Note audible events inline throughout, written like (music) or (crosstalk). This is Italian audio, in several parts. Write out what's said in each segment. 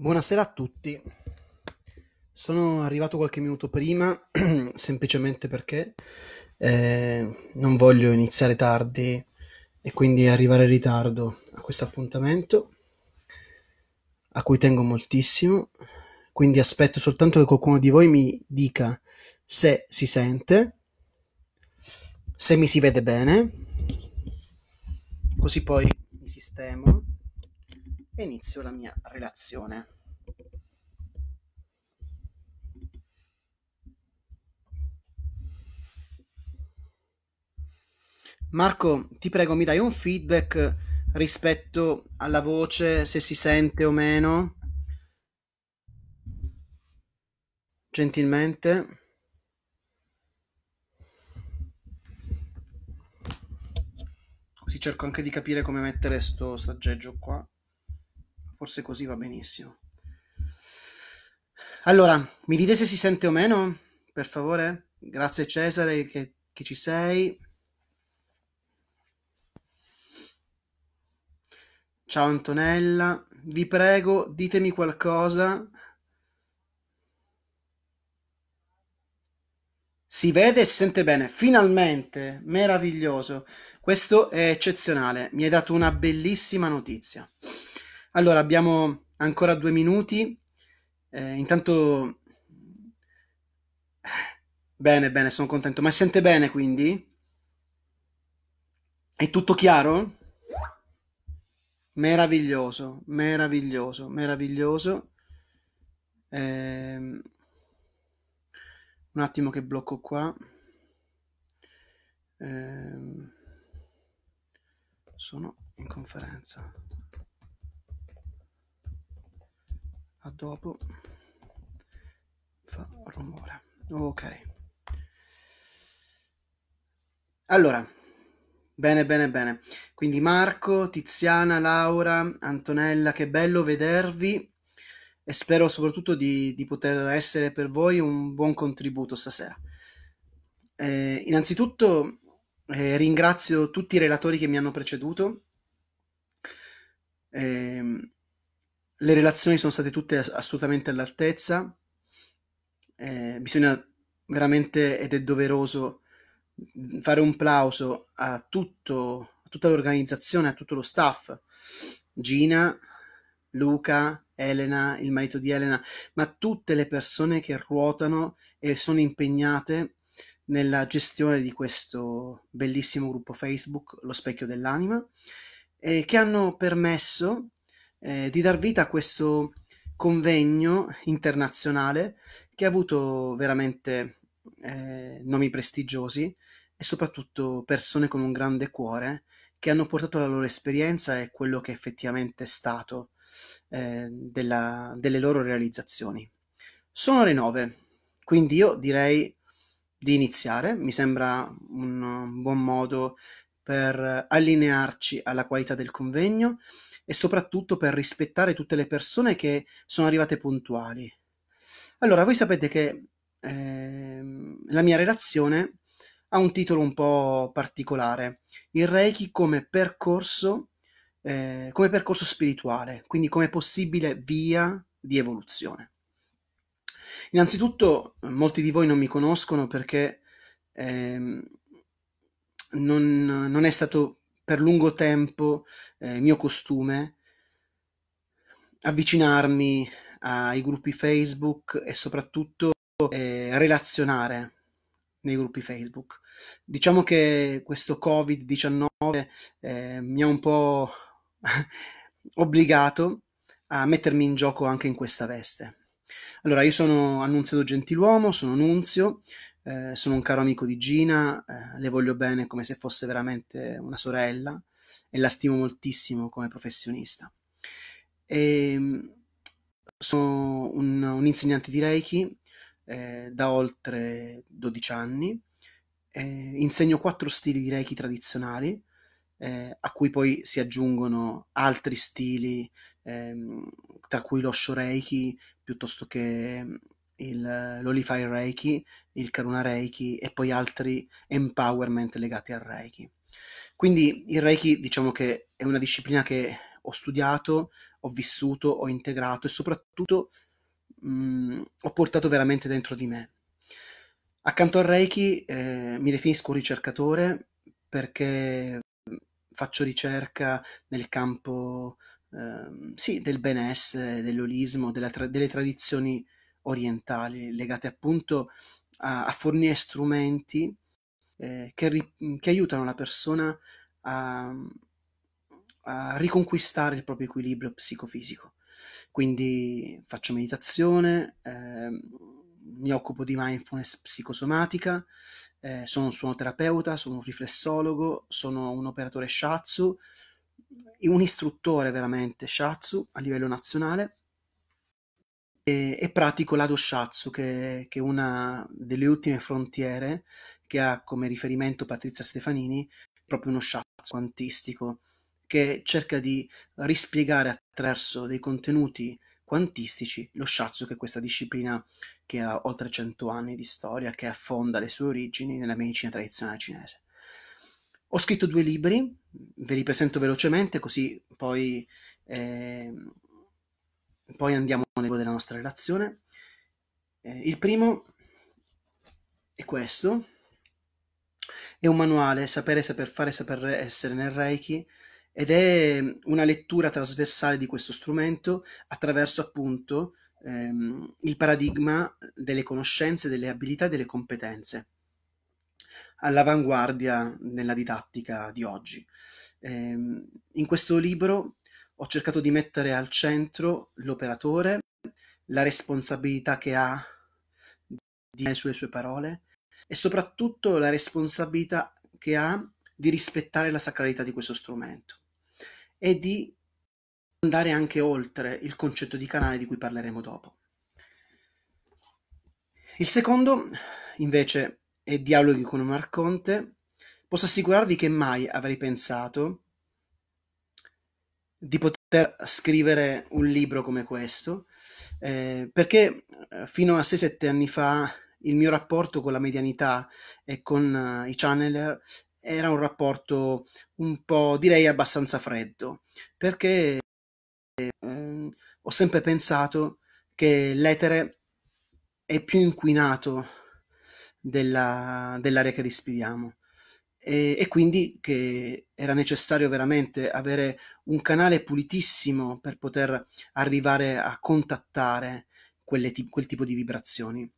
Buonasera a tutti. Sono arrivato qualche minuto prima, (clears throat) semplicemente perché eh, non voglio iniziare tardi e quindi arrivare in ritardo a questo appuntamento, a cui tengo moltissimo. Quindi aspetto soltanto che qualcuno di voi mi dica se si sente, se mi si vede bene, così poi mi sistemo e inizio la mia relazione. Marco, ti prego, mi dai un feedback rispetto alla voce, se si sente o meno? Gentilmente. Così cerco anche di capire come mettere sto saggeggio qua forse così va benissimo. Allora, mi dite se si sente o meno, per favore? Grazie Cesare che, che ci sei. Ciao Antonella, vi prego, ditemi qualcosa. Si vede e si sente bene, finalmente, meraviglioso. Questo è eccezionale, mi hai dato una bellissima notizia. Allora, abbiamo ancora due minuti. Eh, intanto... Bene, bene, sono contento. Ma sente bene quindi? È tutto chiaro? Meraviglioso, meraviglioso, meraviglioso. Eh, un attimo che blocco qua. Eh, sono in conferenza. a dopo fa rumore ok allora bene bene bene quindi Marco Tiziana Laura Antonella che bello vedervi e spero soprattutto di, di poter essere per voi un buon contributo stasera eh, innanzitutto eh, ringrazio tutti i relatori che mi hanno preceduto eh, le relazioni sono state tutte assolutamente all'altezza, eh, bisogna veramente, ed è doveroso, fare un plauso a, tutto, a tutta l'organizzazione, a tutto lo staff, Gina, Luca, Elena, il marito di Elena, ma tutte le persone che ruotano e sono impegnate nella gestione di questo bellissimo gruppo Facebook, Lo Specchio dell'Anima, eh, che hanno permesso eh, di dar vita a questo convegno internazionale che ha avuto veramente eh, nomi prestigiosi e soprattutto persone con un grande cuore che hanno portato la loro esperienza e quello che effettivamente è stato eh, della, delle loro realizzazioni. Sono le nove, quindi io direi di iniziare, mi sembra un buon modo per allinearci alla qualità del convegno e soprattutto per rispettare tutte le persone che sono arrivate puntuali. Allora, voi sapete che eh, la mia relazione ha un titolo un po' particolare, il Reiki come percorso, eh, come percorso spirituale, quindi come possibile via di evoluzione. Innanzitutto, molti di voi non mi conoscono perché eh, non, non, è stato per lungo tempo eh, mio costume avvicinarmi ai gruppi Facebook e soprattutto eh, relazionare nei gruppi Facebook. Diciamo che questo Covid-19 eh, mi ha un po' (laughs) obbligato a mettermi in gioco anche in questa veste. Allora, io sono Annunziato Gentiluomo, sono Nunzio, eh, sono un caro amico di Gina, eh, le voglio bene come se fosse veramente una sorella e la stimo moltissimo come professionista. E, ehm, sono un, un, insegnante di Reiki eh, da oltre 12 anni, eh, insegno quattro stili di Reiki tradizionali, eh, a cui poi si aggiungono altri stili, ehm, tra cui lo Shoreiki piuttosto che il, eh, l'Olify Reiki, il Karuna Reiki e poi altri empowerment legati al Reiki. Quindi il Reiki diciamo che è una disciplina che ho studiato, ho vissuto, ho integrato e soprattutto mh, mm, ho portato veramente dentro di me. Accanto al Reiki eh, mi definisco ricercatore perché mm, faccio ricerca nel campo eh, sì, del benessere, dell'olismo, tra- delle tradizioni orientali legate appunto a, a fornire strumenti eh, che, ri, che, aiutano la persona a, a riconquistare il proprio equilibrio psicofisico. Quindi faccio meditazione, eh, mi occupo di mindfulness psicosomatica, eh, sono un suonoterapeuta, sono un riflessologo, sono un operatore shatsu, un istruttore veramente shatsu a livello nazionale e, e pratico l'Ado Shatsu, che, che, è una delle ultime frontiere che ha come riferimento Patrizia Stefanini, proprio uno shatsu quantistico, che cerca di rispiegare attraverso dei contenuti quantistici lo shatsu che è questa disciplina che ha oltre 100 anni di storia, che affonda le sue origini nella medicina tradizionale cinese. Ho scritto due libri, ve li presento velocemente così poi eh, poi andiamo all'ego della nostra relazione. Eh, il primo è questo. È un manuale, sapere, saper fare, saper essere nel Reiki, ed è mm, una lettura trasversale di questo strumento attraverso appunto ehm, il paradigma delle conoscenze, delle abilità e delle competenze all'avanguardia nella didattica di oggi. Eh, in questo libro ho cercato di mettere al centro l'operatore, la responsabilità che ha di sulle sue parole e soprattutto la responsabilità che ha di rispettare la sacralità di questo strumento e di andare anche oltre il concetto di canale di cui parleremo dopo. Il secondo, invece, è Dialoghi con un arconte. Posso assicurarvi che mai avrei pensato di poter scrivere un libro come questo, eh, perché eh, fino a 6-7 anni fa il mio rapporto con la medianità e con uh, i channeler era un rapporto un po', direi, abbastanza freddo, perché eh, ho sempre pensato che l'etere è più inquinato della, dell'area che respiriamo e, e, quindi che era necessario veramente avere un canale pulitissimo per poter arrivare a contattare ti- quel tipo di vibrazioni.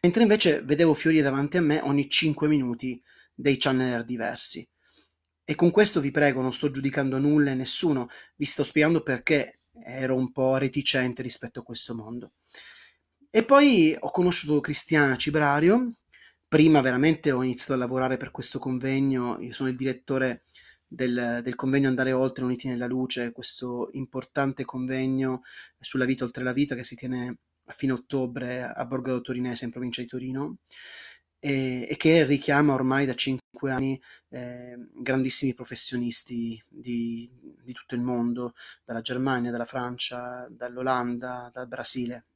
Mentre invece vedevo fiorire davanti a me ogni 5 minuti dei channeler diversi. E con questo vi prego, non sto giudicando nulla e nessuno, vi sto spiegando perché ero un po' reticente rispetto a questo mondo. E poi ho conosciuto Cristiana Cibrario, prima veramente ho iniziato a lavorare per questo convegno, io sono il direttore del, del, convegno Andare Oltre Uniti nella Luce, questo importante convegno sulla vita oltre la vita che si tiene a fine ottobre a Borgado Torinese in provincia di Torino e, e che richiama ormai da cinque anni eh, grandissimi professionisti di, di tutto il mondo, dalla Germania, dalla Francia, dall'Olanda, dal Brasile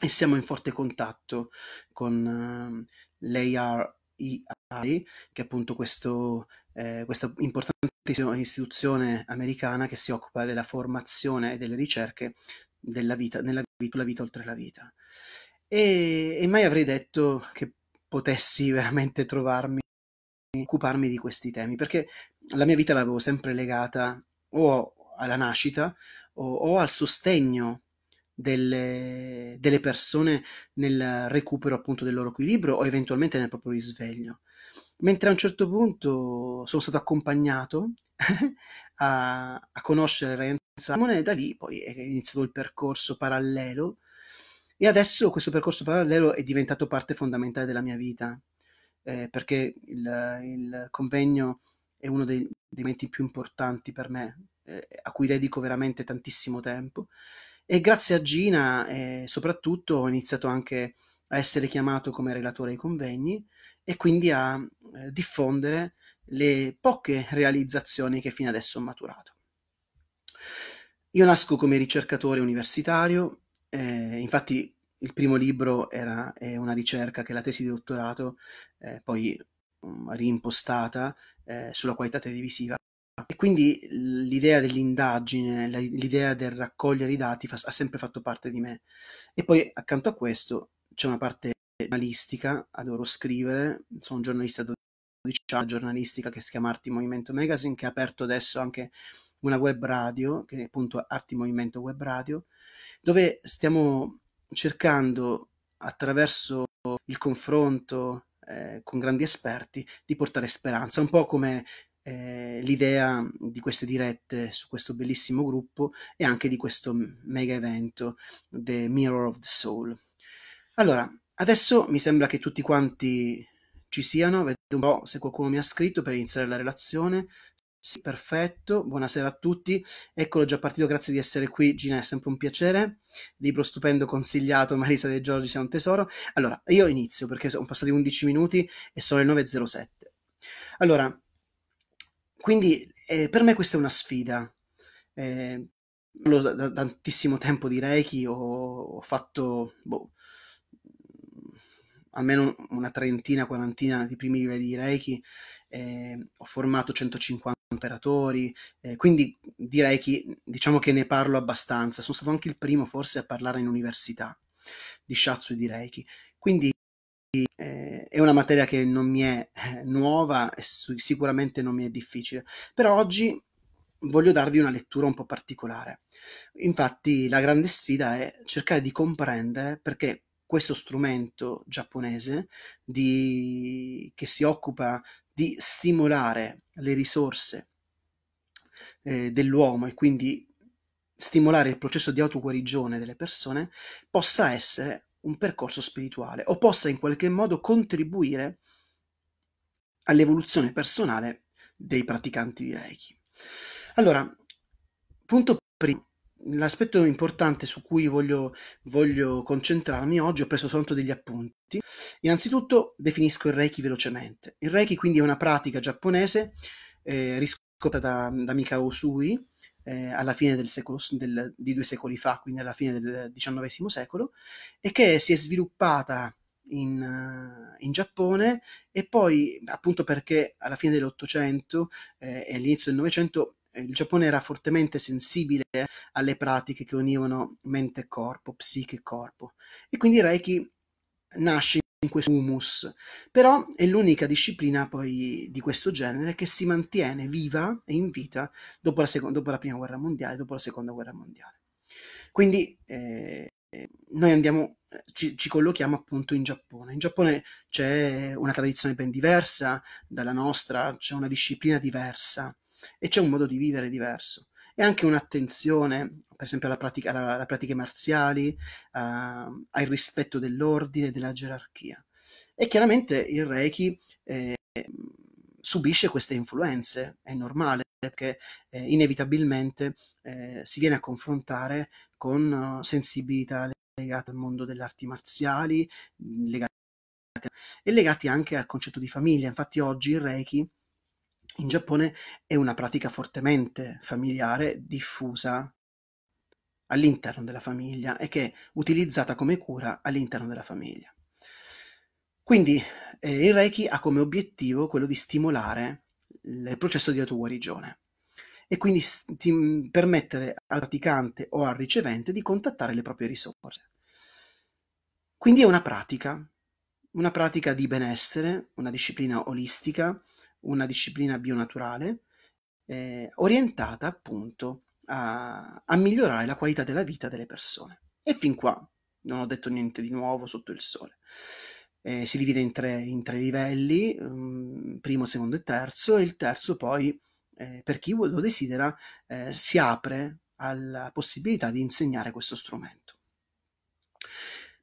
e siamo in forte contatto con l'ARI, che è appunto questo, eh, questa importantissima istituzione americana che si occupa della formazione e delle ricerche della vita, nella vita, la vita oltre la vita. E, e mai avrei detto che potessi veramente trovarmi, occuparmi di questi temi, perché la mia vita l'avevo sempre legata o alla nascita o, o al sostegno delle, delle persone nel recupero appunto del loro equilibrio o eventualmente nel proprio risveglio. Mentre a un certo punto sono stato accompagnato (laughs) a, a conoscere Ryan Simon da lì poi è iniziato il percorso parallelo e adesso questo percorso parallelo è diventato parte fondamentale della mia vita eh, perché il, il, convegno è uno dei, dei momenti più importanti per me eh, a cui dedico veramente tantissimo tempo e grazie a Gina, eh, soprattutto, ho iniziato anche a essere chiamato come relatore ai convegni e quindi a eh, diffondere le poche realizzazioni che fino adesso ho maturato. Io nasco come ricercatore universitario, eh, infatti il primo libro era una ricerca che è la tesi di dottorato, eh, poi um, mm, rimpostata eh, sulla qualità televisiva. E quindi l'idea dell'indagine, l'idea del raccogliere i dati fa, ha sempre fatto parte di me. E poi accanto a questo c'è una parte giornalistica, adoro scrivere, sono un giornalista da 12 anni, giornalistica che si chiama Arti Movimento Magazine, che ha aperto adesso anche una web radio, che è appunto Arti Movimento Web Radio, dove stiamo cercando attraverso il confronto eh, con grandi esperti di portare speranza, un po' come eh, l'idea di queste dirette su questo bellissimo gruppo e anche di questo mega evento, The Mirror of the Soul. Allora, adesso mi sembra che tutti quanti ci siano, vedo un po' se qualcuno mi ha scritto per iniziare la relazione. Sì, perfetto, buonasera a tutti. Eccolo già partito, grazie di essere qui Gina, è sempre un piacere. Libro stupendo consigliato, Marisa De Giorgi, sei un tesoro. Allora, io inizio perché sono passati 11 minuti e sono le 9.07. Allora, quindi eh, per me questa è una sfida. Eh, da, da, tantissimo tempo di Reiki, ho, ho fatto boh, almeno una trentina, quarantina di primi livelli di Reiki, eh, ho formato 150 operatori, eh, quindi di Reiki diciamo che ne parlo abbastanza, sono stato anche il primo forse a parlare in università di Shatsu e di Reiki, quindi eh, è una materia che non mi è eh, nuova e sicuramente non mi è difficile, però oggi voglio darvi una lettura un po' particolare. Infatti la grande sfida è cercare di comprendere perché questo strumento giapponese di... che si occupa di stimolare le risorse eh, dell'uomo e quindi stimolare il processo di autoguarigione delle persone possa essere un percorso spirituale o possa in qualche modo contribuire all'evoluzione personale dei praticanti di Reiki. Allora, punto primo, l'aspetto importante su cui voglio, voglio, concentrarmi oggi, ho preso soltanto degli appunti. Innanzitutto definisco il Reiki velocemente. Il Reiki quindi è una pratica giapponese eh, riscoperta da, da Mikao Sui, eh, alla fine del secolo, del, di due secoli fa, quindi alla fine del XIX secolo, e che si è sviluppata in, eh, in Giappone e poi appunto perché alla fine dell'Ottocento eh, e all'inizio del Novecento eh, il Giappone era fortemente sensibile alle pratiche che univano mente e corpo, psiche e corpo. E quindi Reiki nasce in questo humus, però è l'unica disciplina poi di questo genere che si mantiene viva e in vita dopo la, seconda, dopo la prima guerra mondiale, dopo la seconda guerra mondiale. Quindi eh, noi andiamo, eh, ci, ci, collochiamo appunto in Giappone. In Giappone c'è una tradizione ben diversa dalla nostra, c'è una disciplina diversa e c'è un modo di vivere diverso e anche un'attenzione, per esempio, alla pratica, alla, alla pratiche marziali, eh, al rispetto dell'ordine, della gerarchia. E chiaramente il Reiki eh, subisce queste influenze, è normale, perché eh, inevitabilmente eh, si viene a confrontare con eh, sensibilità legate al mondo delle arti marziali, legate e legati anche al concetto di famiglia. Infatti oggi il Reiki in Giappone è una pratica fortemente familiare, diffusa all'interno della famiglia e che è utilizzata come cura all'interno della famiglia. Quindi eh, il Reiki ha come obiettivo quello di stimolare il processo di autoguarigione e quindi sti- mm, permettere al praticante o al ricevente di contattare le proprie risorse. Quindi è una pratica, una pratica di benessere, una disciplina olistica una disciplina bionaturale eh, orientata appunto a, a migliorare la qualità della vita delle persone. E fin qua non ho detto niente di nuovo sotto il sole. Eh, si divide in tre, in tre livelli, um, primo, secondo e terzo, e il terzo poi, eh, per chi lo desidera, eh, si apre alla possibilità di insegnare questo strumento.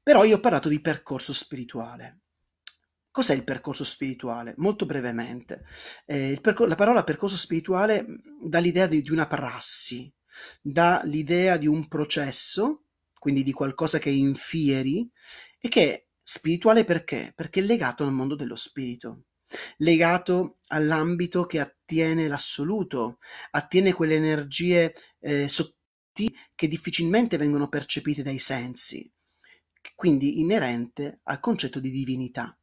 Però io ho parlato di percorso spirituale. Cos'è il percorso spirituale? Molto brevemente, eh, percor- la parola percorso spirituale mm, dà l'idea di, di una prassi, dà l'idea di un processo, quindi di qualcosa che infieri e che è spirituale perché? Perché è legato al mondo dello spirito legato all'ambito che attiene l'assoluto, attiene quelle energie eh, sottili che difficilmente vengono percepite dai sensi, quindi inerente al concetto di divinità.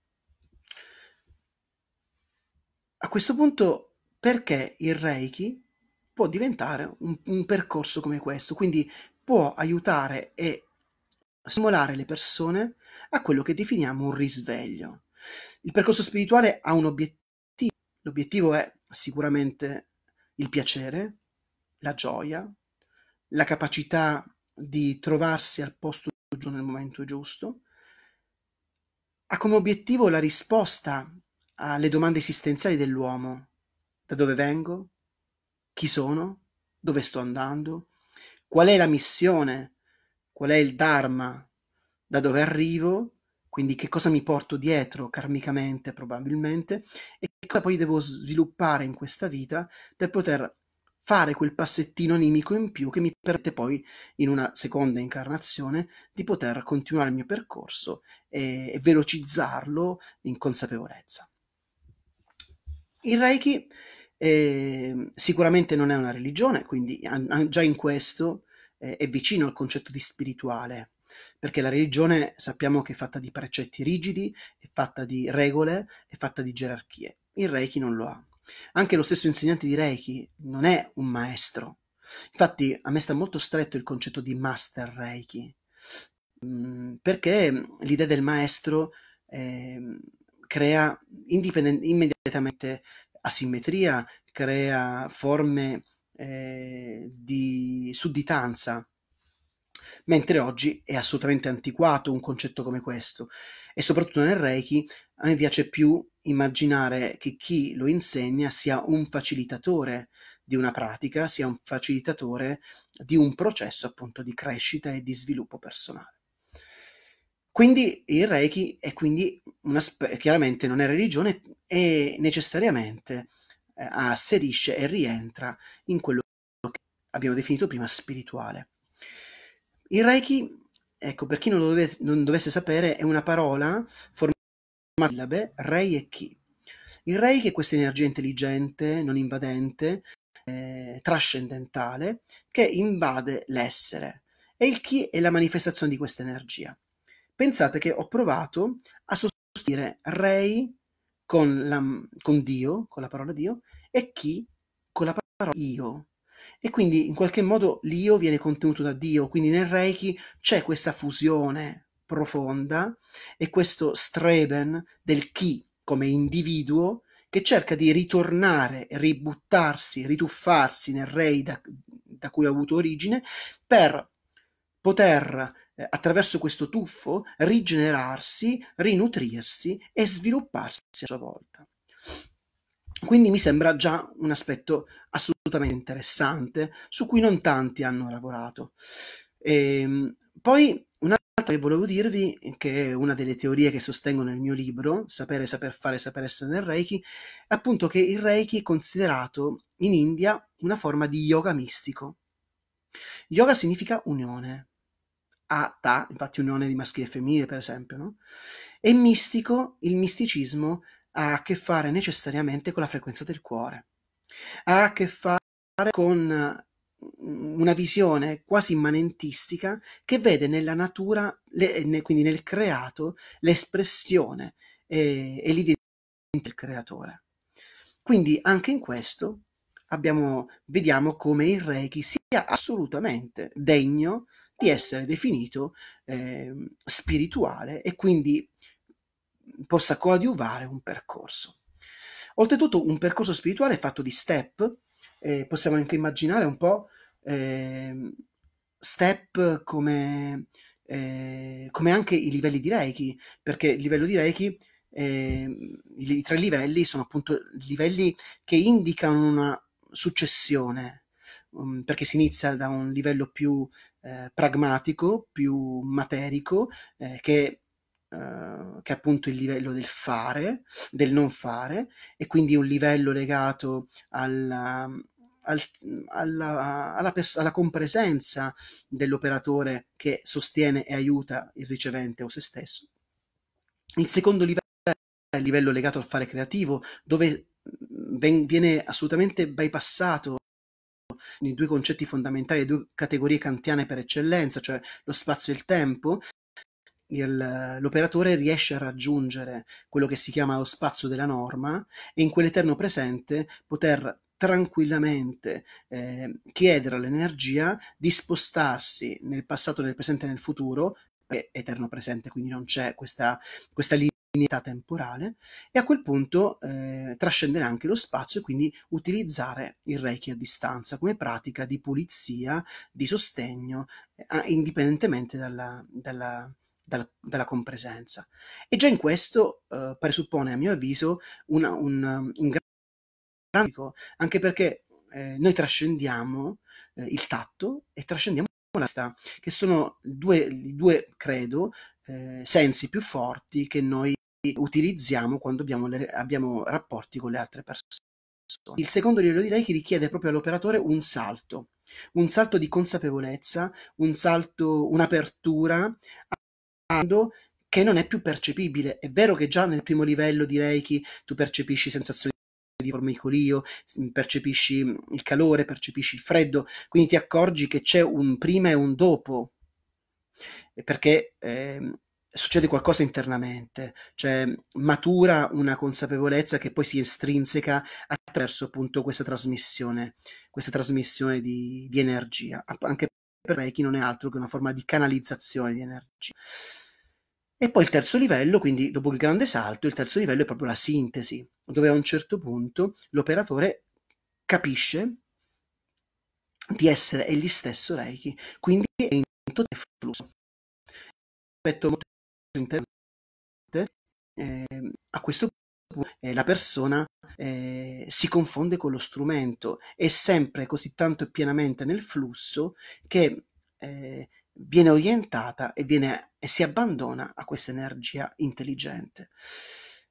A questo punto, perché il Reiki può diventare un, un percorso come questo? Quindi può aiutare e stimolare le persone a quello che definiamo un risveglio. Il percorso spirituale ha un obiettivo. L'obiettivo è sicuramente il piacere, la gioia, la capacità di trovarsi al posto giusto nel momento giusto. Ha come obiettivo la risposta alle domande esistenziali dell'uomo. Da dove vengo? Chi sono? Dove sto andando? Qual è la missione? Qual è il Dharma? Da dove arrivo? Quindi che cosa mi porto dietro karmicamente probabilmente e che cosa poi devo sviluppare in questa vita per poter fare quel passettino animico in più che mi permette poi in una seconda incarnazione di poter continuare il mio percorso e, e velocizzarlo in consapevolezza. Il Reiki eh, sicuramente non è una religione, quindi an- già in questo eh, è vicino al concetto di spirituale, perché la religione sappiamo che è fatta di precetti rigidi, è fatta di regole, è fatta di gerarchie. Il Reiki non lo ha. Anche lo stesso insegnante di Reiki non è un maestro. Infatti a me sta molto stretto il concetto di master Reiki, mm, perché l'idea del maestro eh, crea immediatamente asimmetria, crea forme eh, di sudditanza, mentre oggi è assolutamente antiquato un concetto come questo. E soprattutto nel Reiki a me piace più immaginare che chi lo insegna sia un facilitatore di una pratica, sia un facilitatore di un processo appunto di crescita e di sviluppo personale. Quindi il Reiki è quindi una, chiaramente non è religione e necessariamente eh, asserisce e rientra in quello che abbiamo definito prima spirituale. Il Reiki, ecco, per chi non, dove, non dovesse sapere, è una parola formata da sillabe Rei e Ki. Il Reiki è questa energia intelligente, non invadente, eh, trascendentale, che invade l'essere e il Chi è la manifestazione di questa energia. Pensate che ho provato a sostituire Rei con, la, con Dio, con la parola Dio, e chi con la parola io. E quindi in qualche modo l'io viene contenuto da Dio, quindi nel Reiki c'è questa fusione profonda e questo streben del chi come individuo che cerca di ritornare, ributtarsi, rituffarsi nel Rei da, da cui ha avuto origine per poter eh, attraverso questo tuffo rigenerarsi, rinutrirsi e svilupparsi a sua volta. Quindi mi sembra già un aspetto assolutamente interessante su cui non tanti hanno lavorato. E, ehm, poi un'altra che volevo dirvi, che è una delle teorie che sostengo nel mio libro, Sapere, Saper Fare, Saper Essere nel Reiki, è appunto che il Reiki è considerato in India una forma di yoga mistico. Yoga significa unione, ata, infatti unione di maschile e femminile per esempio, no? E mistico, il misticismo ha a che fare necessariamente con la frequenza del cuore, ha a che fare con mm, una visione quasi immanentistica che vede nella natura, le, quindi nel creato, l'espressione e, e l'identità del creatore. Quindi anche in questo abbiamo, vediamo come il Reiki sia assolutamente degno di essere definito eh, spirituale e quindi possa coadiuvare un percorso. Oltretutto un percorso spirituale è fatto di step, eh, possiamo anche immaginare un po' eh, step come, eh, come, anche i livelli di Reiki, perché il livello di Reiki, ehm, i tre livelli sono appunto livelli che indicano una successione Uhm, perché si inizia da un livello più eh, pragmatico, più materico, eh, che, eh, che, è appunto il livello del fare, del non fare, e quindi un livello legato alla, al, alla, alla, pers- alla compresenza dell'operatore che sostiene e aiuta il ricevente o se stesso. Il secondo livello è il livello legato al fare creativo, dove mm, viene assolutamente bypassato i due concetti fondamentali, le due categorie kantiane per eccellenza, cioè lo spazio e il tempo, il, l'operatore riesce a raggiungere quello che si chiama lo spazio della norma e in quell'eterno presente poter tranquillamente eh, chiedere all'energia di spostarsi nel passato, nel presente e nel futuro, eterno presente, quindi non c'è questa, questa linea lineità temporale e a quel punto eh, trascendere anche lo spazio e quindi utilizzare il Reiki a distanza come pratica di pulizia, di sostegno, eh, indipendentemente dalla, dalla, dalla, dalla, compresenza. E già in questo eh, presuppone, a mio avviso, una, un, un gran anche perché eh, noi trascendiamo eh, il tatto e trascendiamo la vista, che sono due, due credo, eh, sensi più forti che noi utilizziamo quando abbiamo, le, abbiamo rapporti con le altre persone. Il secondo livello di Reiki richiede proprio all'operatore un salto, un salto di consapevolezza, un salto, un'apertura che non è più percepibile. È vero che già nel primo livello di Reiki tu percepisci sensazioni di formicolio, mm, percepisci mm, il calore, percepisci il freddo, quindi ti accorgi che c'è un prima e un dopo, perché eh, succede qualcosa internamente, cioè matura una consapevolezza che poi si estrinseca attraverso appunto questa trasmissione, questa trasmissione di, di energia, anche per Reiki non è altro che una forma di canalizzazione di energia. E poi il terzo livello, quindi dopo il grande salto, il terzo livello è proprio la sintesi, dove a un certo punto l'operatore capisce di essere egli stesso Reiki, quindi è in tutto il flusso. Aspetto molto internet, eh, a questo punto eh, la persona eh, si confonde con lo strumento, è sempre così tanto e pienamente nel flusso che eh, viene orientata e, viene, e, si abbandona a questa energia intelligente.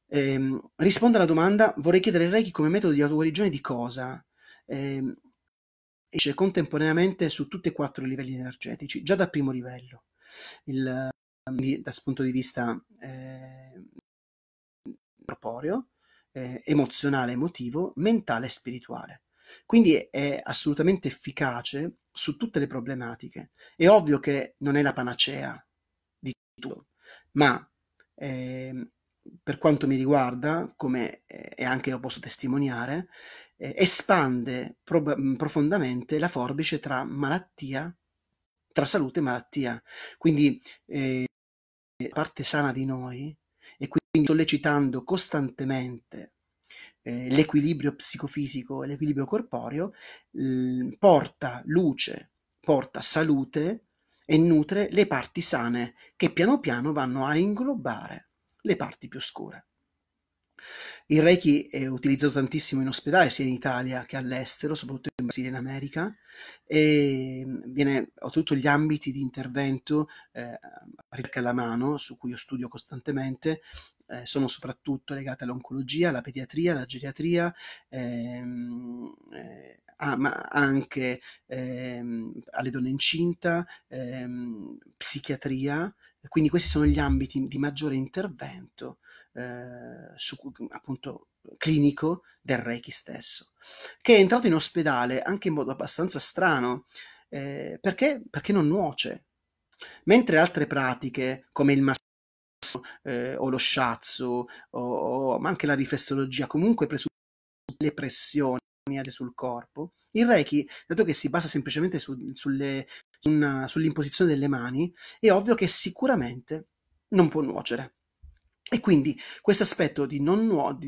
Eh, rispondo alla domanda, vorrei chiedere il Reiki come metodo di autoguarigione di cosa? Ehm, esce contemporaneamente su tutti e quattro i livelli energetici, già dal primo livello. Il, quindi ehm, dal punto di vista eh, corporeo, eh, emozionale, emotivo, mentale e spirituale. Quindi è assolutamente efficace su tutte le problematiche. È ovvio che non è la panacea di tutto, ma eh, per quanto mi riguarda, come eh, e anche lo posso testimoniare, eh, espande mm, profondamente la forbice tra malattia, tra salute e malattia. Quindi eh, eh, parte sana di noi e quindi sollecitando costantemente eh, l'equilibrio psicofisico e l'equilibrio corporeo, eh, porta luce, porta salute e nutre le parti sane che piano piano vanno a inglobare le parti più scure. Il Reiki è utilizzato tantissimo in ospedale, sia in Italia che all'estero, soprattutto in Brasile e in America, e mm, viene a tutti gli ambiti di intervento, eh, alla mano, su cui io studio costantemente, eh, sono soprattutto legate all'oncologia, alla pediatria, alla geriatria, ehm, eh, ah, ma anche ehm, alle donne incinta, ehm, psichiatria. Quindi questi sono gli ambiti di maggiore intervento eh, su, appunto, clinico del Reiki stesso, che è entrato in ospedale anche in modo abbastanza strano, eh, perché? perché non nuoce. Mentre altre pratiche, come il massaggio eh, o lo sciazzo, o, o, ma anche la riflessologia, comunque presuppongono le pressioni sul corpo, il Reiki, dato che si basa semplicemente su, sulle, una, sull'imposizione delle mani, è ovvio che sicuramente non può nuocere. E quindi questo aspetto ehm,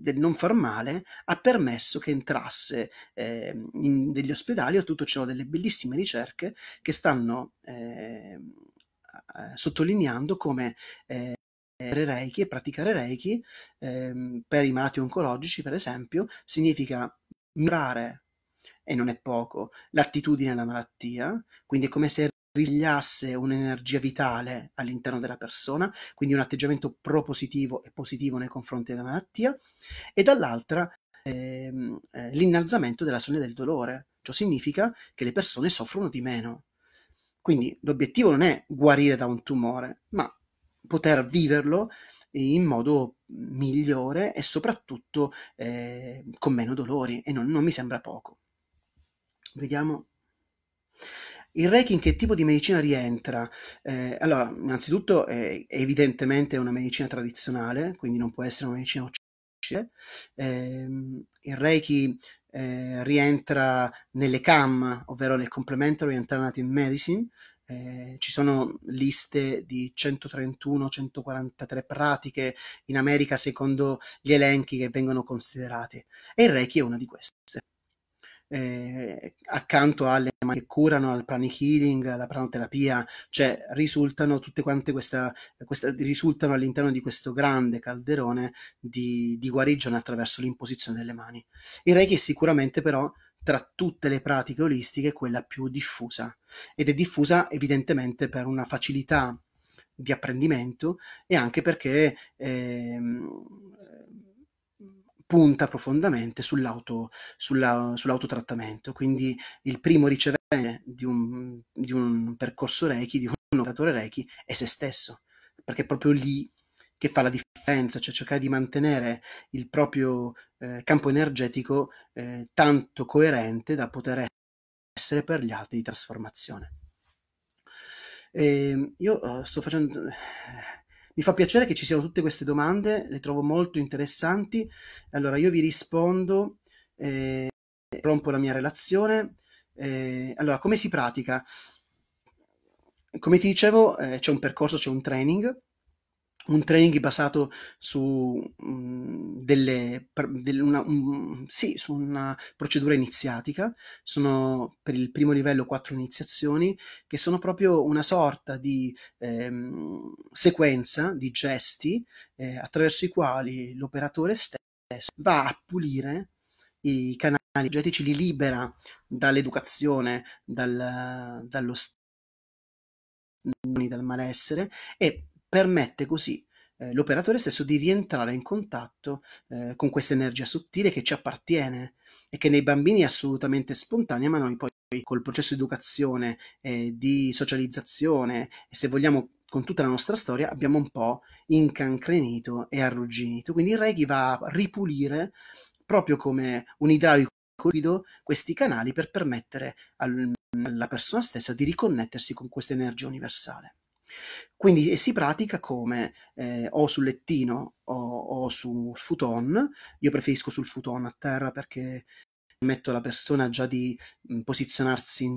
del non far male ha permesso che entrasse eh, in degli ospedali, oltretutto ci sono delle bellissime ricerche che stanno eh, sottolineando come eh, Reiki e praticare Reiki eh, per i malati oncologici, per esempio, significa migliorare, e non è poco, l'attitudine alla malattia, quindi è come se risvegliasse un'energia vitale all'interno della persona, quindi un atteggiamento propositivo e positivo nei confronti della malattia, e dall'altra ehm, eh, l'innalzamento della soglia del dolore. Ciò significa che le persone soffrono di meno. Quindi l'obiettivo non è guarire da un tumore, ma poter viverlo in modo migliore e soprattutto eh, con meno dolori, e non, non mi sembra poco. Vediamo. Il Reiki in che tipo di medicina rientra? Eh, allora, innanzitutto è evidentemente una medicina tradizionale, quindi non può essere una medicina occidentale. Eh, il Reiki eh, rientra nelle CAM, ovvero nel Complementary Alternative Medicine. Eh, ci sono liste di 131-143 pratiche in America secondo gli elenchi che vengono considerati e il Reiki è una di queste eh, accanto alle mani che curano, al pranic healing, alla pranoterapia, cioè risultano tutte quante questa, questa risultano all'interno di questo grande calderone di, di guarigione attraverso l'imposizione delle mani. Il Reiki è sicuramente però tra tutte le pratiche olistiche quella più diffusa ed è diffusa evidentemente per una facilità di apprendimento e anche perché ehm, punta profondamente sull'auto, sulla, sull'autotrattamento. Quindi il primo ricevente di un, di un percorso Reiki, di un operatore Reiki, è se stesso, perché è proprio lì che fa la differenza, cioè cercare di mantenere il proprio eh, campo energetico eh, tanto coerente da poter essere per gli altri di trasformazione. E ehm, io eh, sto facendo mi fa piacere che ci siano tutte queste domande, le trovo molto interessanti. Allora io vi rispondo, eh, rompo la mia relazione. Eh, allora, come si pratica? Come ti dicevo, eh, c'è un percorso, c'è un training un training basato su, mh, mhmm, delle, per, del, una, un, sì, su una procedura iniziatica. Sono per il primo livello quattro iniziazioni che sono proprio una sorta di ehm, sequenza di gesti eh, attraverso i quali l'operatore stesso va a pulire i canali energetici, li libera dall'educazione, dal, dallo dal malessere e permette così eh, l'operatore stesso di rientrare in contatto eh, con questa energia sottile che ci appartiene e che nei bambini è assolutamente spontanea, ma noi poi col processo di educazione, eh, di socializzazione e se vogliamo con tutta la nostra storia abbiamo un po' incancrenito e arrugginito. Quindi il Reiki va a ripulire proprio come un idraulico liquido questi canali per permettere al, alla persona stessa di riconnettersi con questa energia universale. Quindi si pratica come eh, o sul lettino o, o su futon, io preferisco sul futon a terra perché metto la persona già di mh, mhmm, posizionarsi in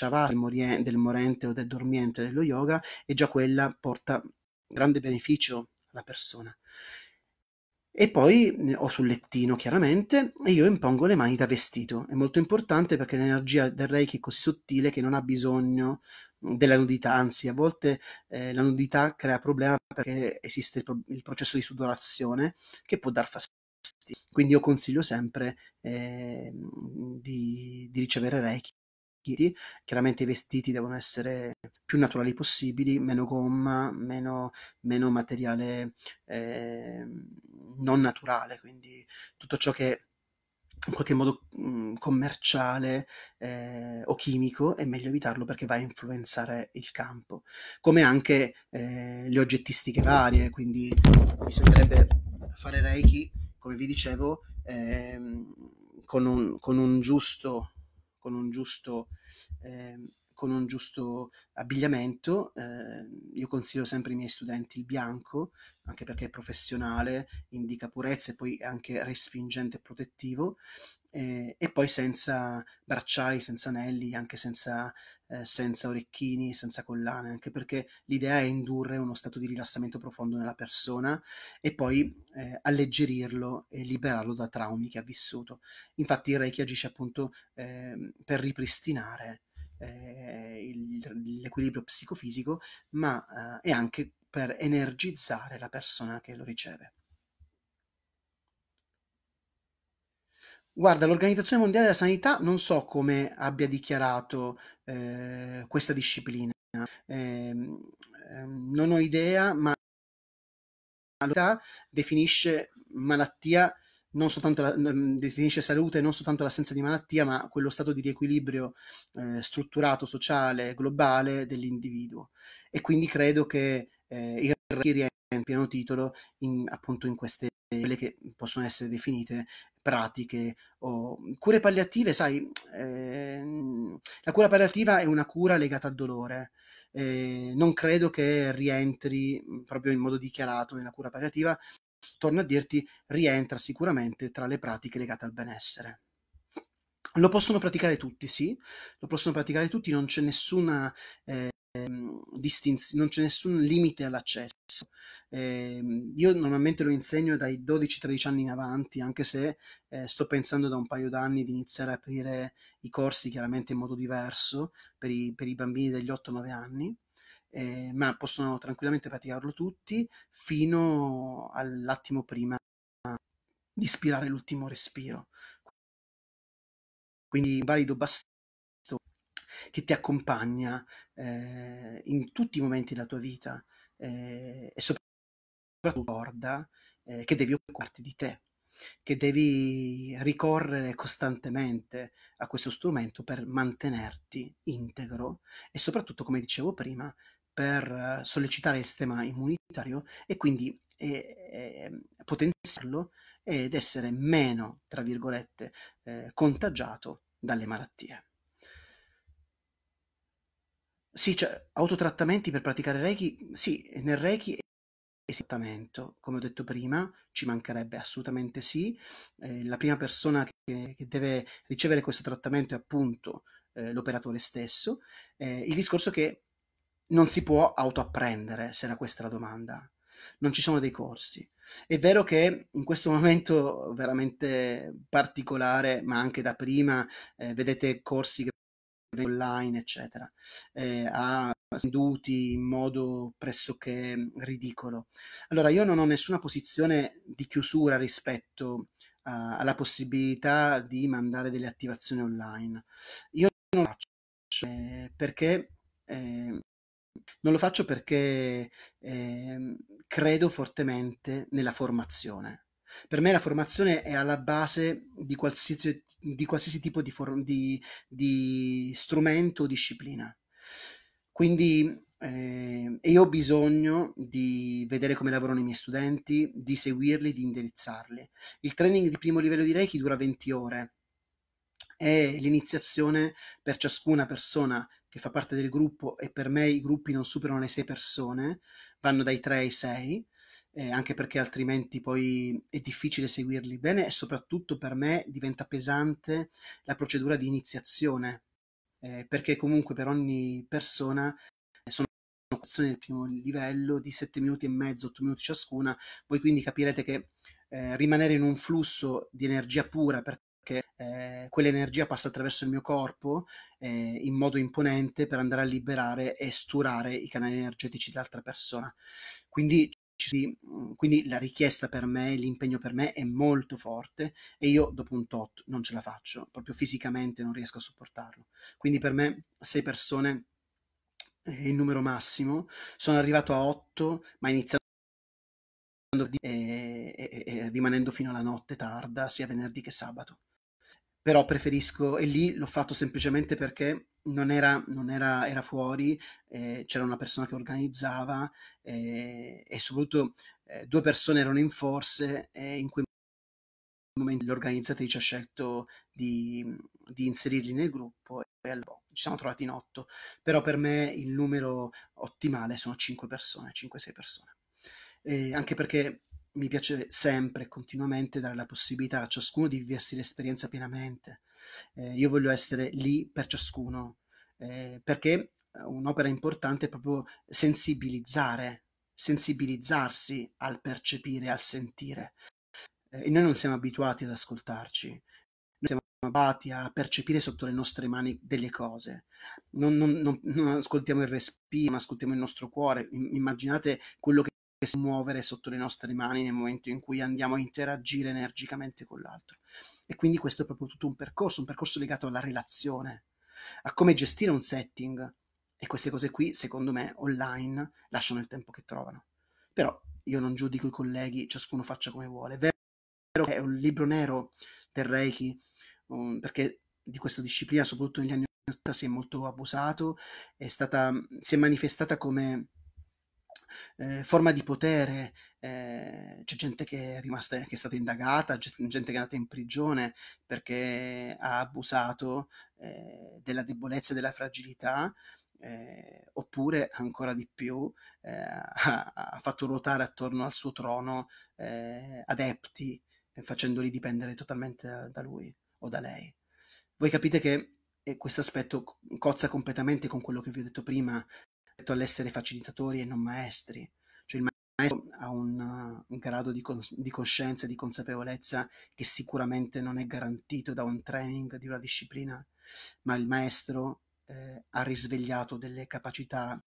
shavat del, del morente o del dormiente dello yoga e già quella porta grande beneficio alla persona. E poi ho mhmm, sul lettino chiaramente e io impongo le mani da vestito. È molto importante perché l'energia del Reiki è così sottile che non ha bisogno della nudità, anzi a volte eh, la nudità crea problema perché esiste il, pro- il, processo di sudorazione che può dar fastidio. Quindi io consiglio sempre eh, di, di, ricevere reiki. Chiaramente i vestiti devono essere più naturali possibili, meno gomma, meno, meno materiale eh, non naturale, quindi tutto ciò che in qualche modo mh, mhmm, commerciale eh, o chimico, è meglio evitarlo perché va a influenzare il campo, come anche eh, le oggettistiche varie, quindi bisognerebbe fare Reiki, come vi dicevo, ehm, con, un, con un giusto, con un giusto ehm, con un giusto abbigliamento. Eh, io consiglio sempre ai miei studenti il bianco, anche perché è professionale, indica purezza e poi è anche respingente e protettivo. Eh, e poi senza bracciali, senza anelli, anche senza, eh, senza, orecchini, senza collane, anche perché l'idea è indurre uno stato di rilassamento profondo nella persona e poi eh, alleggerirlo e liberarlo da traumi che ha vissuto. Infatti il Reiki agisce appunto ehm, per ripristinare eh, il, l'equilibrio psicofisico, ma eh, è anche per energizzare la persona che lo riceve. Guarda, l'Organizzazione Mondiale della Sanità non so come abbia dichiarato eh, questa disciplina, ehm, ehm, non ho idea, ma la definisce malattia non soltanto la, mm, mm, definisce salute non soltanto l'assenza di malattia, ma quello stato di riequilibrio eh, strutturato, sociale, globale dell'individuo. E quindi credo che eh, il Reiki rientri in pieno titolo in, appunto in queste quelle che possono essere definite pratiche o cure palliative, sai, eh, la cura palliativa è una cura legata al dolore. Eh, non credo che rientri mm, proprio in modo dichiarato nella cura palliativa, torno a dirti, rientra sicuramente tra le pratiche legate al benessere. Lo possono praticare tutti, sì, lo possono praticare tutti, non c'è nessuna eh, distinzione, non c'è nessun limite all'accesso. Eh, io normalmente lo insegno dai 12-13 anni in avanti, anche se eh, sto pensando da un paio d'anni di iniziare a aprire i corsi chiaramente in modo diverso per i, per i bambini degli 8-9 anni eh, ma possono tranquillamente praticarlo tutti fino all'attimo prima di ispirare l'ultimo respiro. Quindi un valido bastone che ti accompagna eh, in tutti i momenti della tua vita eh, e soprattutto ricorda eh, che devi occuparti di te, che devi ricorrere costantemente a questo strumento per mantenerti integro e soprattutto, come dicevo prima, per eh, sollecitare il sistema immunitario e quindi eh, ehm, potenziarlo ed essere meno, tra virgolette, eh, contagiato dalle malattie. Sì, cioè, autotrattamenti per praticare Reiki, sì, nel Reiki esattamente, come ho detto prima, ci mancherebbe assolutamente sì. Eh, la prima persona che, che, deve ricevere questo trattamento è appunto eh, l'operatore stesso. Eh, il discorso che non si può autoapprendere, se era questa la domanda. Non ci sono dei corsi. È vero che in questo momento veramente particolare, ma anche da prima, eh, vedete corsi che online, eccetera, eh, a venduti in modo pressoché ridicolo. Allora, io non ho nessuna posizione di chiusura rispetto uh, alla possibilità di mandare delle attivazioni online. Io non lo faccio eh, perché eh, non lo faccio perché eh, credo fortemente nella formazione. Per me la formazione è alla base di qualsiasi, di qualsiasi tipo di, for- di, di, strumento o disciplina. Quindi eh, io ho bisogno di vedere come lavorano i miei studenti, di seguirli, di indirizzarli. Il training di primo livello di Reiki dura 20 ore, è l'iniziazione per ciascuna persona che fa parte del gruppo e per me i gruppi non superano le sei persone, vanno dai tre ai sei, eh, anche perché altrimenti poi è difficile seguirli bene e soprattutto per me diventa pesante la procedura di iniziazione, eh, perché comunque per ogni persona sono azioni del primo livello di 7 minuti e mezzo, otto minuti ciascuna, voi quindi capirete che eh, rimanere in un flusso di energia pura per che eh, quell'energia passa attraverso il mio corpo eh, in modo imponente per andare a liberare e sturare i canali energetici dell'altra persona. Quindi, ci, mm, quindi la richiesta per me, l'impegno per me è molto forte e io dopo un tot non ce la faccio, proprio fisicamente non riesco a sopportarlo. Quindi per me sei persone è eh, il numero massimo, sono arrivato a otto, ma iniziando eh, e, e, e rimanendo fino alla notte tarda, sia venerdì che sabato però preferisco, e lì l'ho fatto semplicemente perché non era, non era, era fuori, eh, c'era una persona che organizzava eh, e soprattutto eh, due persone erano in forze e in quel momento l'organizzatrice ha scelto di, di inserirli nel gruppo e allora boh, ci siamo trovati in otto, però per me il numero ottimale sono cinque persone, 5-6 persone, eh, anche perché mi piace sempre e continuamente dare la possibilità a ciascuno di viversi l'esperienza pienamente. Eh, io voglio essere lì per ciascuno, eh, perché eh, un'opera importante è proprio sensibilizzare, sensibilizzarsi al percepire, al sentire. Eh, e noi non siamo abituati ad ascoltarci, noi siamo abituati a percepire sotto le nostre mani delle cose. Non, non, non, non ascoltiamo il respiro, ma ascoltiamo il nostro cuore. Immaginate quello che che si muovere sotto le nostre mani nel momento in cui andiamo a interagire energicamente con l'altro. E quindi questo è proprio tutto un percorso, un percorso legato alla relazione, a come gestire un setting. E queste cose qui, secondo me, online lasciano il tempo che trovano. Però io non giudico i colleghi, ciascuno faccia come vuole. È vero che è un libro nero del Reiki, um, perché di questa disciplina, soprattutto negli anni 80, si è molto abusato, è stata, si è manifestata come eh, forma di potere, eh, c'è gente che è, rimasta, che è stata indagata, gente che è andata in prigione perché ha abusato eh, della debolezza e della fragilità, eh, oppure ancora di più eh, ha, ha, fatto ruotare attorno al suo trono eh, adepti, eh, facendoli dipendere totalmente da lui o da lei. Voi capite che questo aspetto cozza completamente con quello che vi ho detto prima, all'essere facilitatori e non maestri. Cioè il maestro ha un, uh, un grado di, cons- di coscienza e di consapevolezza che sicuramente non è garantito da un training di una disciplina, ma il maestro eh, ha risvegliato delle capacità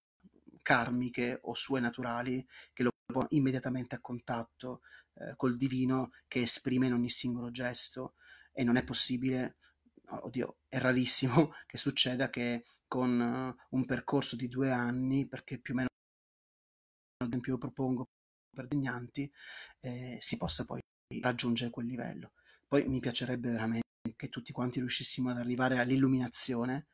karmiche o sue naturali che lo portano immediatamente a contatto eh, col divino che esprime in ogni singolo gesto e non è possibile Ah, oddio, è rarissimo (laughs) che succeda che con eh, un percorso di due anni, perché più o meno, ad esempio, io propongo per degnanti, eh, si possa poi raggiungere quel livello. Poi mi piacerebbe veramente che tutti quanti riuscissimo ad arrivare all'illuminazione,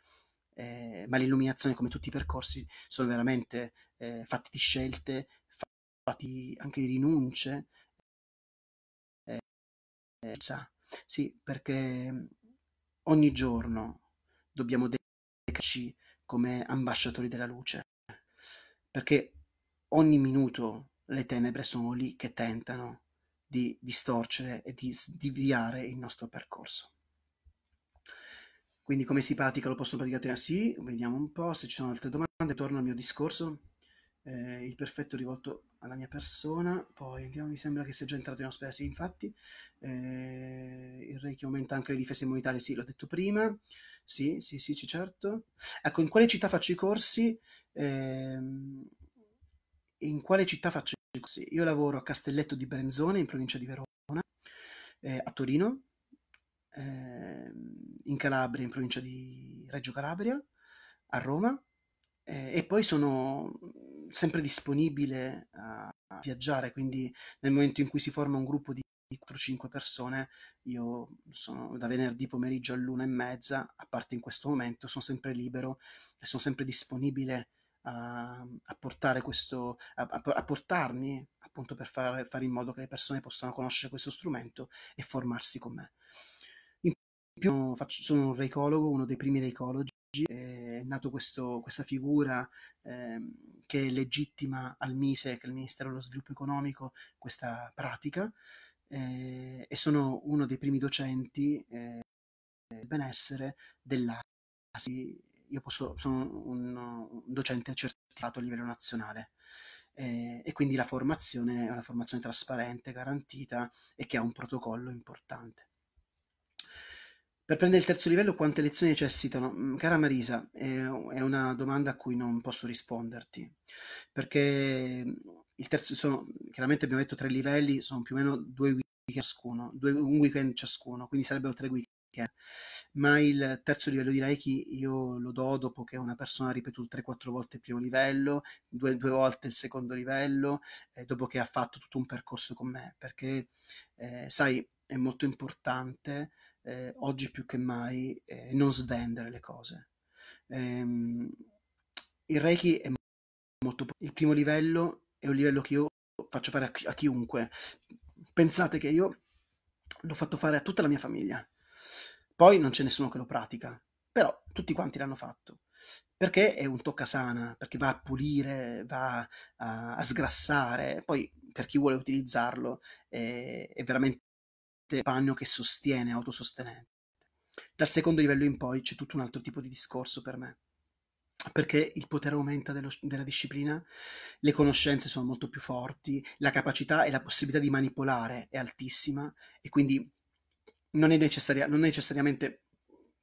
eh, ma l'illuminazione, come tutti i percorsi, sono veramente eh, fatti di scelte, fatti anche di rinunce. Eh, eh, sa, sì, perché Ogni giorno dobbiamo dedicarci come ambasciatori della luce, perché ogni minuto le tenebre sono lì che tentano di distorcere e di sdiviare il nostro percorso. Quindi come si pratica? Lo posso praticare? Sì, vediamo un po' se ci sono altre domande. Torno al mio discorso eh, il perfetto rivolto alla mia persona. Poi andiamo, mi sembra che sia già entrato in ospedale. Sì, infatti, eh, il Reiki aumenta anche le difese immunitarie. Sì, l'ho detto prima. Sì, sì, sì, certo. Ecco, in quale città faccio i corsi? Eh, in quale città faccio i corsi? Io lavoro a Castelletto di Brenzone, in provincia di Verona, eh, a Torino, ehm, in Calabria, in provincia di Reggio Calabria, a Roma. Eh, e poi sono sempre disponibile a, viaggiare, quindi nel momento in cui si forma un gruppo di 4-5 persone, io sono da venerdì pomeriggio all'una e mezza, a parte in questo momento, sono sempre libero e sono sempre disponibile a, a portare questo, a, a, portarmi appunto per fare, fare in modo che le persone possano conoscere questo strumento e formarsi con me. In più sono un reicologo, uno dei primi reicologi oggi è nata questa figura eh, che legittima al MISE, che è il Ministero dello Sviluppo Economico, questa pratica eh, e sono uno dei primi docenti eh, del benessere dell'ASI. Io posso, sono un, un, docente certificato a livello nazionale. Eh, e quindi la formazione è una formazione trasparente, garantita e che ha un protocollo importante. Per prendere il terzo livello quante lezioni necessitano? Mm, cara Marisa, eh, è una domanda a cui non posso risponderti, perché mm, il terzo, sono, chiaramente abbiamo detto tre livelli, sono più o meno due weekend ciascuno, due, un weekend ciascuno, quindi sarebbero tre weekend. Eh. Ma il terzo livello di Reiki io lo do dopo che una persona ha ripetuto 3-4 volte il primo livello, due, due volte il secondo livello, eh, dopo che ha fatto tutto un percorso con me, perché eh, sai, è molto importante eh, oggi più che mai eh, non svendere le cose. Ehm, il Reiki è molto... Il primo livello è un livello che io faccio fare a, chi, a chiunque. Pensate che io l'ho fatto fare a tutta la mia famiglia. Poi non c'è nessuno che lo pratica, però tutti quanti l'hanno fatto perché è un tocca sana, perché va a pulire, va a, a sgrassare, poi per chi vuole utilizzarlo è, è veramente panno che sostiene, autosostenente. Dal secondo livello in poi c'è tutto un altro tipo di discorso per me, perché il potere aumenta dello, della disciplina, le conoscenze sono molto più forti, la capacità e la possibilità di manipolare è altissima e quindi non è, necessaria, non è necessariamente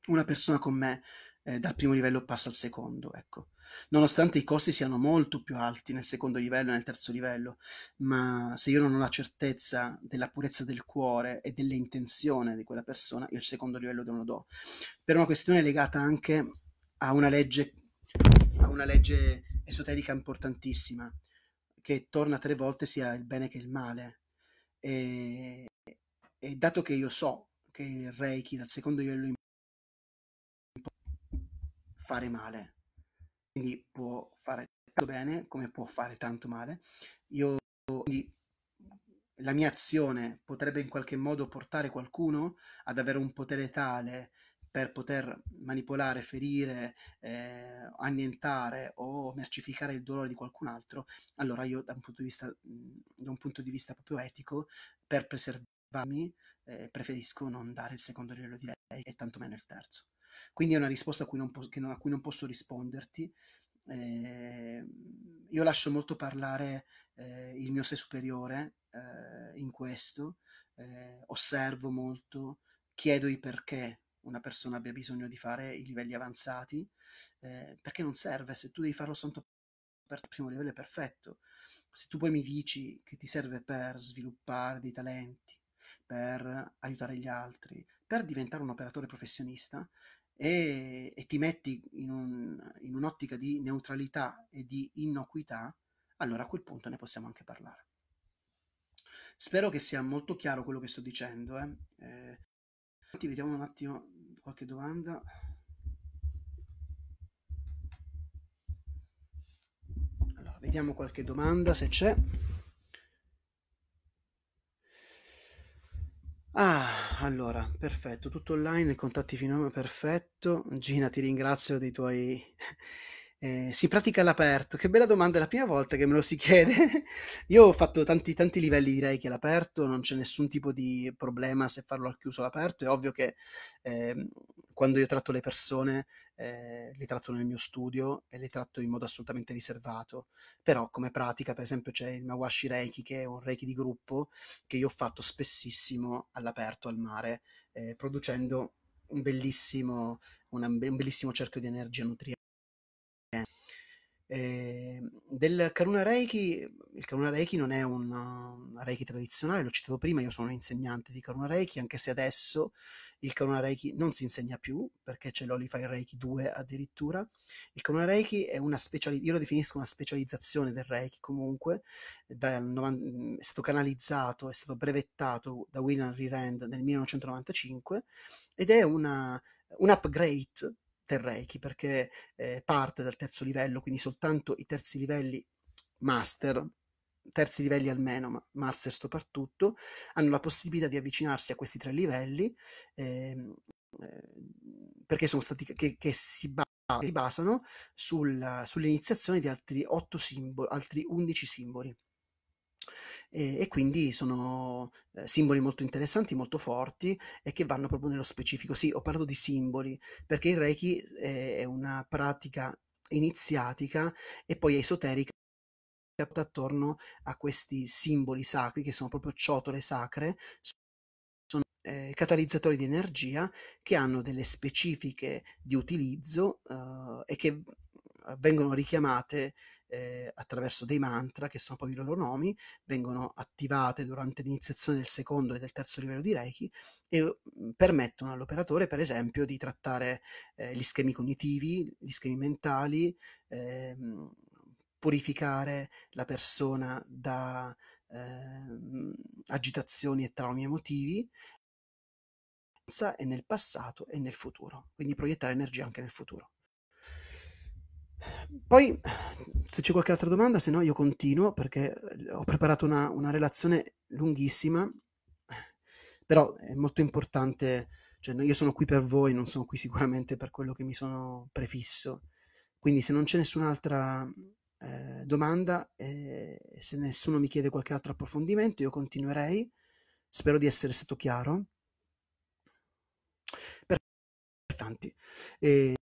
una persona con me eh, dal primo livello passa al secondo, ecco. Nonostante i costi siano molto più alti nel secondo livello e nel terzo livello, ma se io non ho la certezza della purezza del cuore e dell'intenzione di quella persona, io il secondo livello non lo do. Per una questione legata anche a una legge, a una legge esoterica importantissima, che torna tre volte sia il bene che il male. E, e dato che io so che il Reiki dal secondo livello in fare male. Quindi può fare tanto bene come può fare tanto male. Io, quindi, la mia azione potrebbe in qualche modo portare qualcuno ad avere un potere tale per poter manipolare, ferire, eh, annientare o mercificare il dolore di qualcun altro, allora io da un punto di vista, punto di vista proprio etico, per preservarmi, eh, preferisco non dare il secondo livello di lei e tantomeno il terzo. Quindi è una risposta a cui non, po- non, a cui non posso risponderti. Eh, io lascio molto parlare eh, il mio sé superiore eh, in questo, eh, osservo molto, chiedo i perché una persona abbia bisogno di fare i livelli avanzati, eh, perché non serve, se tu devi farlo soltanto per il primo livello è perfetto, se tu poi mi dici che ti serve per sviluppare dei talenti, per aiutare gli altri, per diventare un operatore professionista, e, e ti metti in, un, in un'ottica di neutralità e di innocuità, allora a quel punto ne possiamo anche parlare. Spero che sia molto chiaro quello che sto dicendo. Eh. Eh, vediamo un attimo qualche domanda. Allora, vediamo qualche domanda se c'è. Allora, perfetto, tutto online, contatti finora perfetto. Gina, ti ringrazio dei tuoi eh, si pratica all'aperto? Che bella domanda, è la prima volta che me lo si chiede. (laughs) Io ho fatto tanti, tanti livelli di Reiki all'aperto, non c'è nessun tipo di problema se farlo al chiuso all'aperto. È ovvio che eh, quando io tratto le persone, eh, le tratto nel mio studio e le tratto in modo assolutamente riservato. Però come pratica, per esempio, c'è il Mawashi Reiki, che è un Reiki di gruppo, che io ho fatto spessissimo all'aperto, al mare, eh, producendo un bellissimo, una, un bellissimo cerchio di energia nutriente eh, del Karuna Reiki, il Karuna Reiki non è un, un um, Reiki tradizionale, l'ho citato prima, io sono un insegnante di Karuna Reiki, anche se adesso il Karuna Reiki non si insegna più, perché c'è l'Olify Reiki 2 addirittura. Il Karuna Reiki è una specializzazione, io lo definisco una specializzazione del Reiki comunque, da, è stato canalizzato, è stato brevettato da William Rirand nel 1995 ed è una, un upgrade Terreiki perché eh, parte dal terzo livello, quindi soltanto i terzi livelli master, terzi livelli almeno, ma master soprattutto, hanno la possibilità di avvicinarsi a questi tre livelli ehm, eh, perché sono stati che, che si, ba- basano sul, sull'iniziazione di altri 8 simboli, altri 11 simboli e, e quindi sono eh, simboli molto interessanti, molto forti e che vanno proprio nello specifico. Sì, ho parlato di simboli perché il Reiki eh, è una pratica iniziatica e poi esoterica attorno a questi simboli sacri che sono proprio ciotole sacre sono eh, catalizzatori di energia che hanno delle specifiche di utilizzo eh, e che eh, vengono richiamate eh, attraverso dei mantra che sono proprio i loro nomi, vengono attivate durante l'iniziazione del secondo e del terzo livello di Reiki e mm, permettono all'operatore, per esempio, di trattare eh, gli schemi cognitivi, gli schemi mentali, ehm, purificare la persona da ehm, agitazioni e traumi emotivi e nel passato e nel futuro, quindi proiettare energia anche nel futuro. Poi, se c'è qualche altra domanda, se no io continuo perché eh, ho preparato una, una relazione lunghissima, però è molto importante, cioè io sono qui per voi, non sono qui sicuramente per quello che mi sono prefisso. Quindi se non c'è nessun'altra eh, domanda, eh, se nessuno mi chiede qualche altro approfondimento, io continuerei. Spero di essere stato chiaro. Per tanti. E...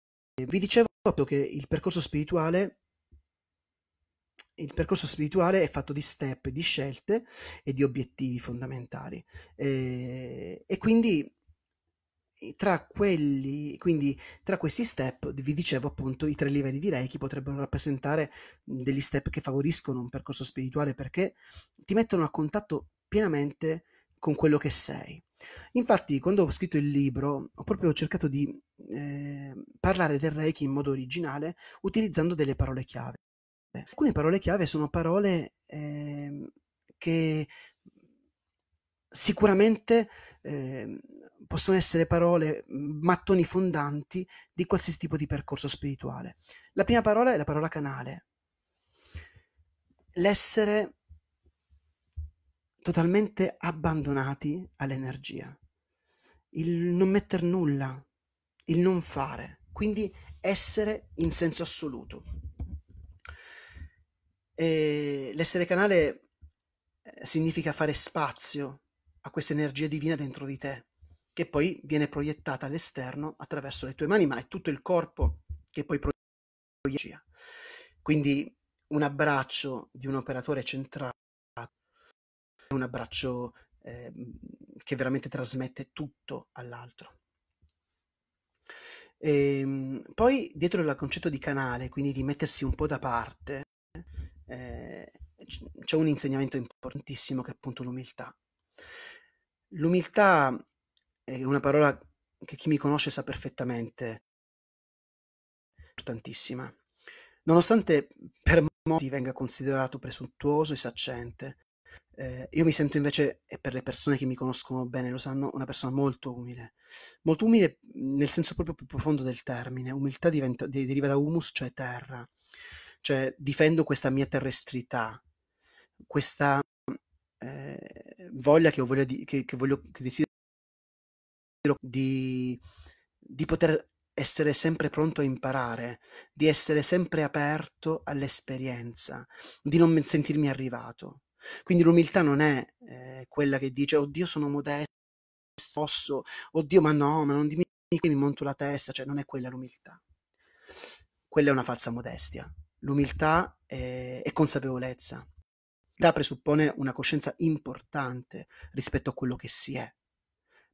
Eh, vi dicevo proprio che il percorso spirituale il percorso spirituale è fatto di step, di scelte e di obiettivi fondamentali. E, eh, e quindi, tra quelli, quindi tra questi step vi dicevo appunto i tre livelli di Reiki potrebbero rappresentare degli step che favoriscono un percorso spirituale perché ti mettono a contatto pienamente con quello che sei. Infatti, quando ho scritto il libro, ho proprio cercato di eh, parlare del Reiki in modo originale utilizzando delle parole chiave. Alcune parole chiave sono parole eh, che sicuramente eh, possono essere parole, mm, mattoni fondanti di qualsiasi tipo di percorso spirituale. La prima parola è la parola canale. L'essere totalmente abbandonati all'energia, il non metter nulla, il non fare, quindi essere in senso assoluto. E l'essere canale eh, significa fare spazio a questa energia divina dentro di te, che poi viene proiettata all'esterno attraverso le tue mani, ma è tutto il corpo che poi proietta. Quindi un abbraccio di un operatore centrale un abbraccio eh, che veramente trasmette tutto all'altro. E, ehm, poi dietro al concetto di canale, quindi di mettersi un po' da parte, eh, c'è un insegnamento importantissimo che è appunto l'umiltà. L'umiltà è una parola che chi mi conosce sa perfettamente, importantissima, nonostante per molti venga considerato presuntuoso e saccente, eh, io mi sento invece, e per le persone che mi conoscono bene lo sanno, una persona molto umile. Molto umile mhmm, nel senso proprio più profondo del termine. Umiltà diventa, deriva da humus, cioè terra. Cioè difendo questa mia terrestrità, questa eh, voglia che, voglia di, che, che, voglio, che desidero di, di poter essere sempre pronto a imparare, di essere sempre aperto all'esperienza, di non sentirmi arrivato. Quindi l'umiltà non è eh, quella che dice, oddio sono modesto, posso, oddio ma no, ma non dimmi che mi monto la testa, cioè non è quella l'umiltà. Quella è una falsa modestia. L'umiltà è, è consapevolezza. L'umiltà presuppone una coscienza importante rispetto a quello che si è,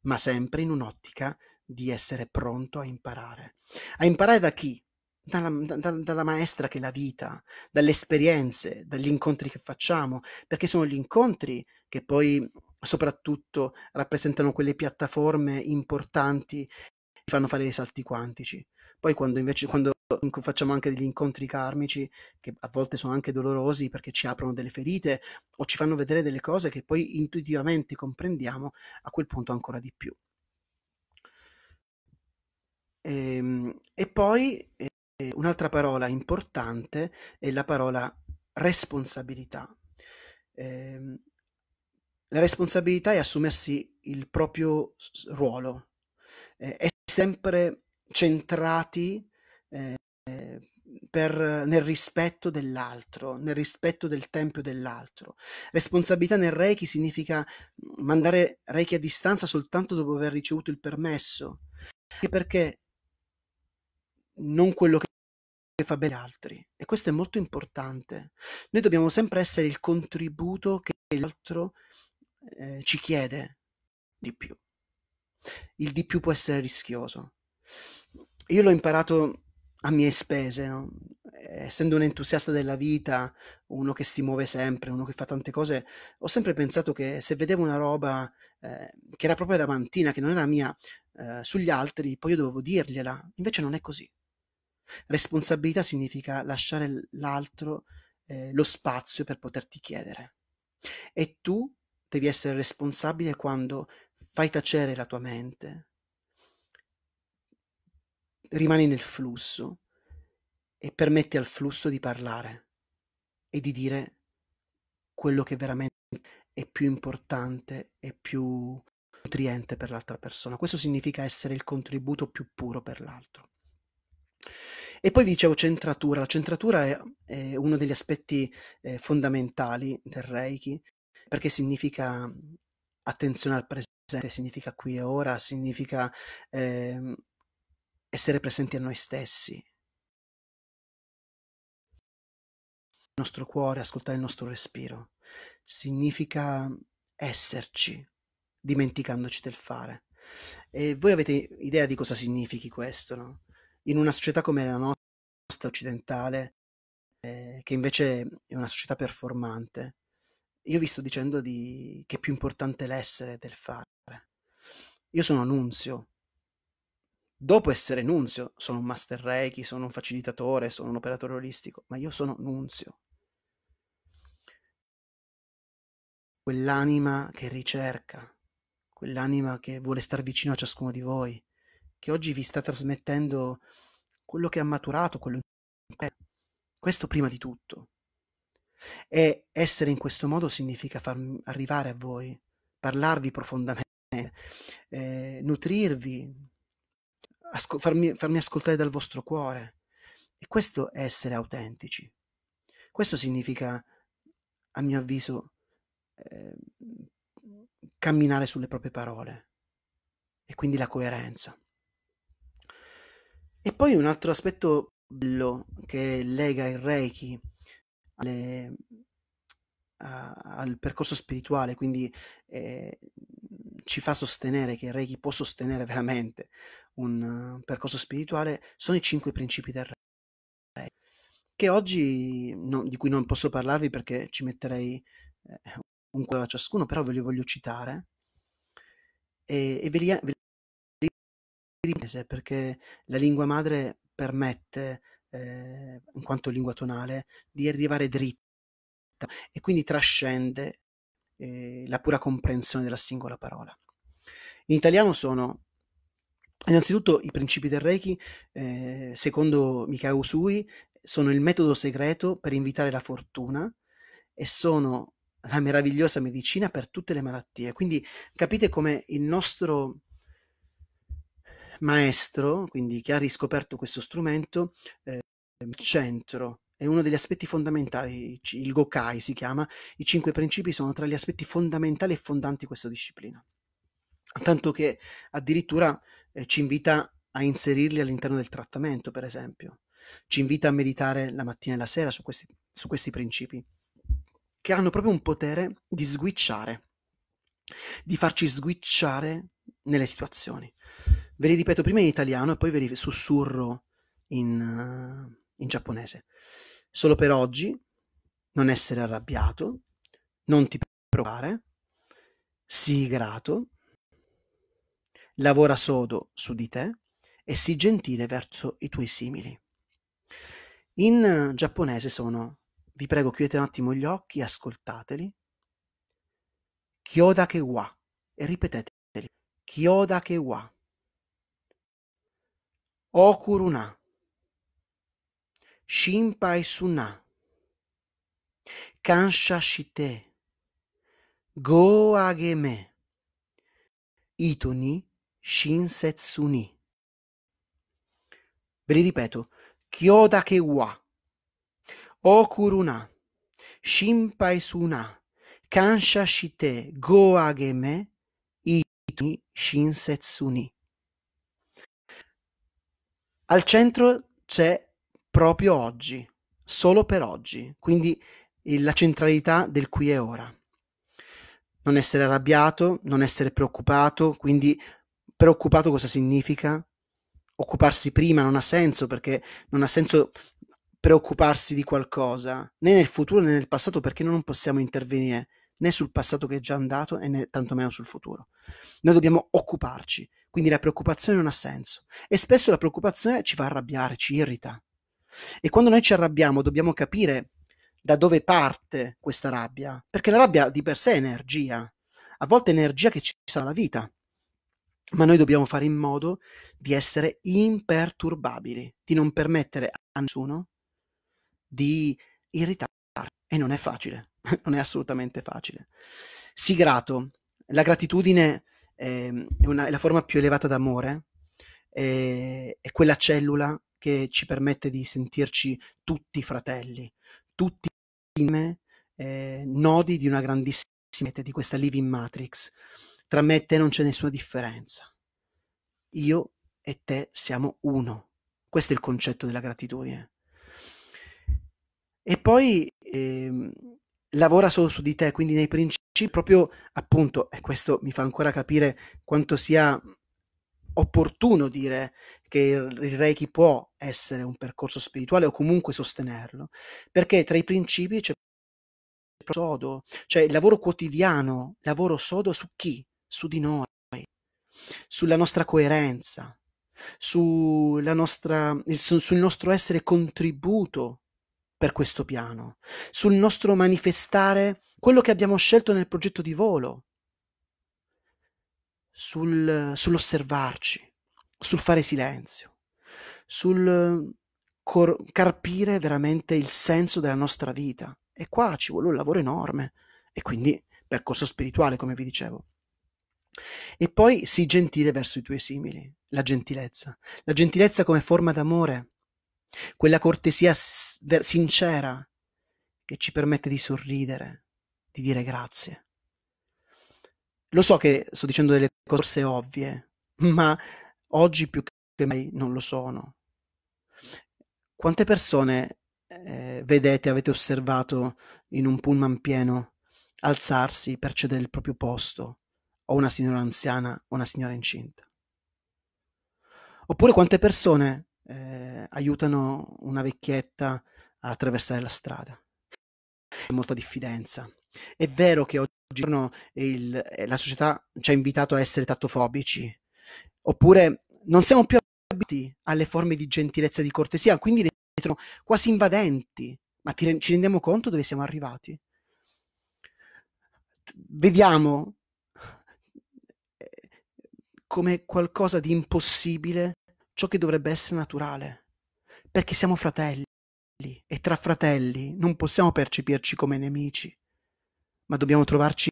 ma sempre in un'ottica di essere pronto a imparare. A imparare da chi? dalla, da, dalla, maestra che è la vita, dalle esperienze, dagli incontri che facciamo, perché sono gli incontri che poi soprattutto rappresentano quelle piattaforme importanti che fanno fare dei salti quantici. Poi quando invece quando facciamo anche degli incontri karmici, che a volte sono anche dolorosi perché ci aprono delle ferite o ci fanno vedere delle cose che poi intuitivamente comprendiamo, a quel punto ancora di più. E, ehm, e poi un'altra parola importante è la parola responsabilità. Eh, la responsabilità è assumersi il proprio ruolo, eh, è sempre centrati eh, per, nel rispetto dell'altro, nel rispetto del tempio dell'altro. Responsabilità nel Reiki significa mandare Reiki a distanza soltanto dopo aver ricevuto il permesso, perché non quello che fa bene agli altri. E questo è molto importante. Noi dobbiamo sempre essere il contributo che l'altro eh, ci chiede di più. Il di più può essere rischioso. Io l'ho imparato a mie spese, no? essendo un entusiasta della vita, uno che si muove sempre, uno che fa tante cose, ho sempre pensato che se vedevo una roba eh, che era proprio davantina, che non era mia, eh, sugli altri, poi io dovevo dirgliela. Invece non è così. Responsabilità significa lasciare l'altro eh, lo spazio per poterti chiedere. E tu devi essere responsabile quando fai tacere la tua mente, rimani nel flusso e permetti al flusso di parlare e di dire quello che veramente è più importante e più nutriente per l'altra persona. Questo significa essere il contributo più puro per l'altro. E poi vi dicevo centratura, la centratura è, è uno degli aspetti eh, fondamentali del Reiki, perché significa attenzione al presente, significa qui e ora, significa eh, essere presenti a noi stessi, il nostro cuore, ascoltare il nostro respiro, significa esserci, dimenticandoci del fare. E voi avete idea di cosa significhi questo, no? in una società come la nostra occidentale, eh, che invece è una società performante, io vi sto dicendo di, che è più importante l'essere del fare. Io sono Nunzio. Dopo essere Nunzio, sono un master Reiki, sono un facilitatore, sono un operatore olistico, ma io sono Nunzio. Quell'anima che ricerca, quell'anima che vuole star vicino a ciascuno di voi, che oggi vi sta trasmettendo quello che ha maturato, quello che è. Questo prima di tutto. E essere in questo modo significa far arrivare a voi, parlarvi profondamente, eh, nutrirvi, farmi, farmi ascoltare dal vostro cuore. E questo è essere autentici. Questo significa, a mio avviso, eh, camminare sulle proprie parole e quindi la coerenza. E poi un altro aspetto bello che lega il Reiki alle, a, al percorso spirituale, quindi eh, ci fa sostenere che il Reiki può sostenere veramente un, un eh, percorso spirituale, sono i cinque principi del Reiki, che oggi no, di cui non posso parlarvi perché ci metterei eh, un quadro a ciascuno, però ve li voglio citare e, e ve li, ve mese, perché la lingua madre permette, eh, in quanto lingua tonale, di arrivare dritta e quindi trascende eh, la pura comprensione della singola parola. In italiano sono innanzitutto i principi del Reiki, eh, secondo Mikao Usui, sono il metodo segreto per invitare la fortuna e sono la meravigliosa medicina per tutte le malattie. Quindi capite come il nostro maestro, quindi che ha riscoperto questo strumento, eh, centro. È uno degli aspetti fondamentali, il Gokai si chiama, i cinque principi sono tra gli aspetti fondamentali e fondanti di questa disciplina. Tanto che addirittura eh, ci invita a inserirli all'interno del trattamento, per esempio. Ci invita a meditare la mattina e la sera su questi, su questi principi, che hanno proprio un potere di sguicciare, di farci sguicciare nelle situazioni. Ve li ripeto prima in italiano e poi ve li sussurro in, eh, in giapponese. Solo per oggi, non essere arrabbiato, non ti provare, sii grato, lavora sodo su di te e sii gentile verso i tuoi simili. In eh, giapponese sono, vi prego chiudete un attimo gli occhi, ascoltateli, kyoda ke wa, e ripeteteli, ke wa. Okuruna, Shimpai Suna, Kansha Shite, Go Ageme, Itoni Shinsetsuni. Ve li ripeto, Kyoda Kewa, Okuruna, Shimpai Suna, Kansha Shite, Go Ageme, Itoni Shinsetsuni. Al centro c'è proprio oggi, solo per oggi, quindi la centralità del qui e ora. Non essere arrabbiato, non essere preoccupato, quindi preoccupato cosa significa? Occuparsi prima non ha senso perché non ha senso preoccuparsi di qualcosa, né nel futuro né nel passato perché noi non possiamo intervenire né sul passato che è già andato né tantomeno sul futuro. Noi dobbiamo occuparci, quindi la preoccupazione non ha senso e spesso la preoccupazione ci fa arrabbiare, ci irrita. E quando noi ci arrabbiamo dobbiamo capire da dove parte questa rabbia, perché la rabbia di per sé è energia, a volte è energia che ci sa la vita, ma noi dobbiamo fare in modo di essere imperturbabili, di non permettere a nessuno di irritarci. E non è facile, (laughs) non è assolutamente facile. Sii grato, la gratitudine Ehm, è, una, è, la forma più elevata d'amore, eh, è quella cellula che ci permette di sentirci tutti fratelli, tutti insieme, eh, nodi di una grandissima rete, di questa living matrix. Tra me e te non c'è nessuna differenza. Io e te siamo uno. Questo è il concetto della gratitudine. E poi eh, lavora solo su di te, quindi nei principi esserci proprio appunto, e questo mi fa ancora capire quanto sia opportuno dire che il Reiki può essere un percorso spirituale o comunque sostenerlo, perché tra i principi c'è sodo, cioè il lavoro quotidiano, lavoro sodo su chi? Su di noi, sulla nostra coerenza, sulla nostra, il, sul nostro essere contributo per questo piano, sul nostro manifestare quello che abbiamo scelto nel progetto di volo, sul, sull'osservarci, sul fare silenzio, sul cor- carpire veramente il senso della nostra vita. E qua ci vuole un lavoro enorme e quindi percorso spirituale, come vi dicevo. E poi sii gentile verso i tuoi simili, la gentilezza. La gentilezza come forma d'amore quella cortesia sincera che ci permette di sorridere, di dire grazie. Lo so che sto dicendo delle cose ovvie, ma oggi più che mai non lo sono. Quante persone eh, vedete, avete osservato in un pullman pieno alzarsi per cedere il proprio posto o una signora anziana o una signora incinta? Oppure quante persone eh, aiutano una vecchietta a attraversare la strada. molta diffidenza. È vero che oggigiorno il, eh, la società ci ha invitato a essere tattofobici, oppure non siamo più abituati alle forme di gentilezza e di cortesia, quindi le sono quasi invadenti. Ma ti, ci rendiamo conto dove siamo arrivati? Vediamo eh, come qualcosa di impossibile ciò che dovrebbe essere naturale, perché siamo fratelli e tra fratelli non possiamo percepirci come nemici, ma dobbiamo trovarci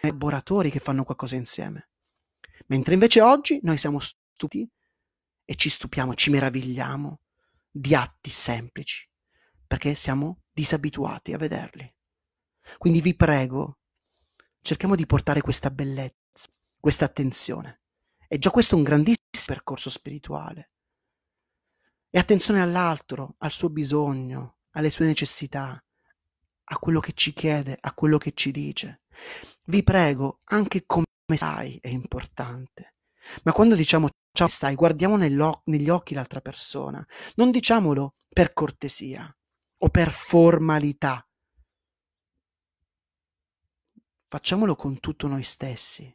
collaboratori che fanno qualcosa insieme. Mentre invece oggi noi siamo stupiti e ci stupiamo, ci meravigliamo di atti semplici, perché siamo disabituati a vederli. Quindi vi prego, cerchiamo di portare questa bellezza, questa attenzione è già questo un grandissimo percorso spirituale. E attenzione all'altro, al suo bisogno, alle sue necessità, a quello che ci chiede, a quello che ci dice. Vi prego, anche come stai è importante. Ma quando diciamo ciao stai, guardiamo negli occhi l'altra persona. Non diciamolo per cortesia o per formalità. Facciamolo con tutto noi stessi.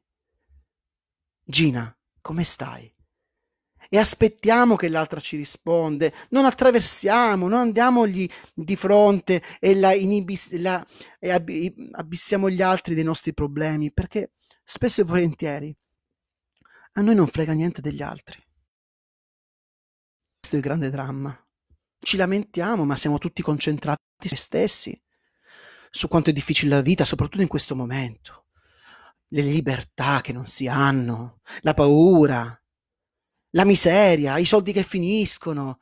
Gina, come stai? E aspettiamo che l'altra ci risponda, non attraversiamo, non andiamogli di fronte e, la inibis- la, e ab- abissiamo gli altri dei nostri problemi, perché spesso e volentieri a noi non frega niente degli altri. Questo è il grande dramma. Ci lamentiamo, ma siamo tutti concentrati su se stessi, su quanto è difficile la vita, soprattutto in questo momento le libertà che non si hanno, la paura, la miseria, i soldi che finiscono,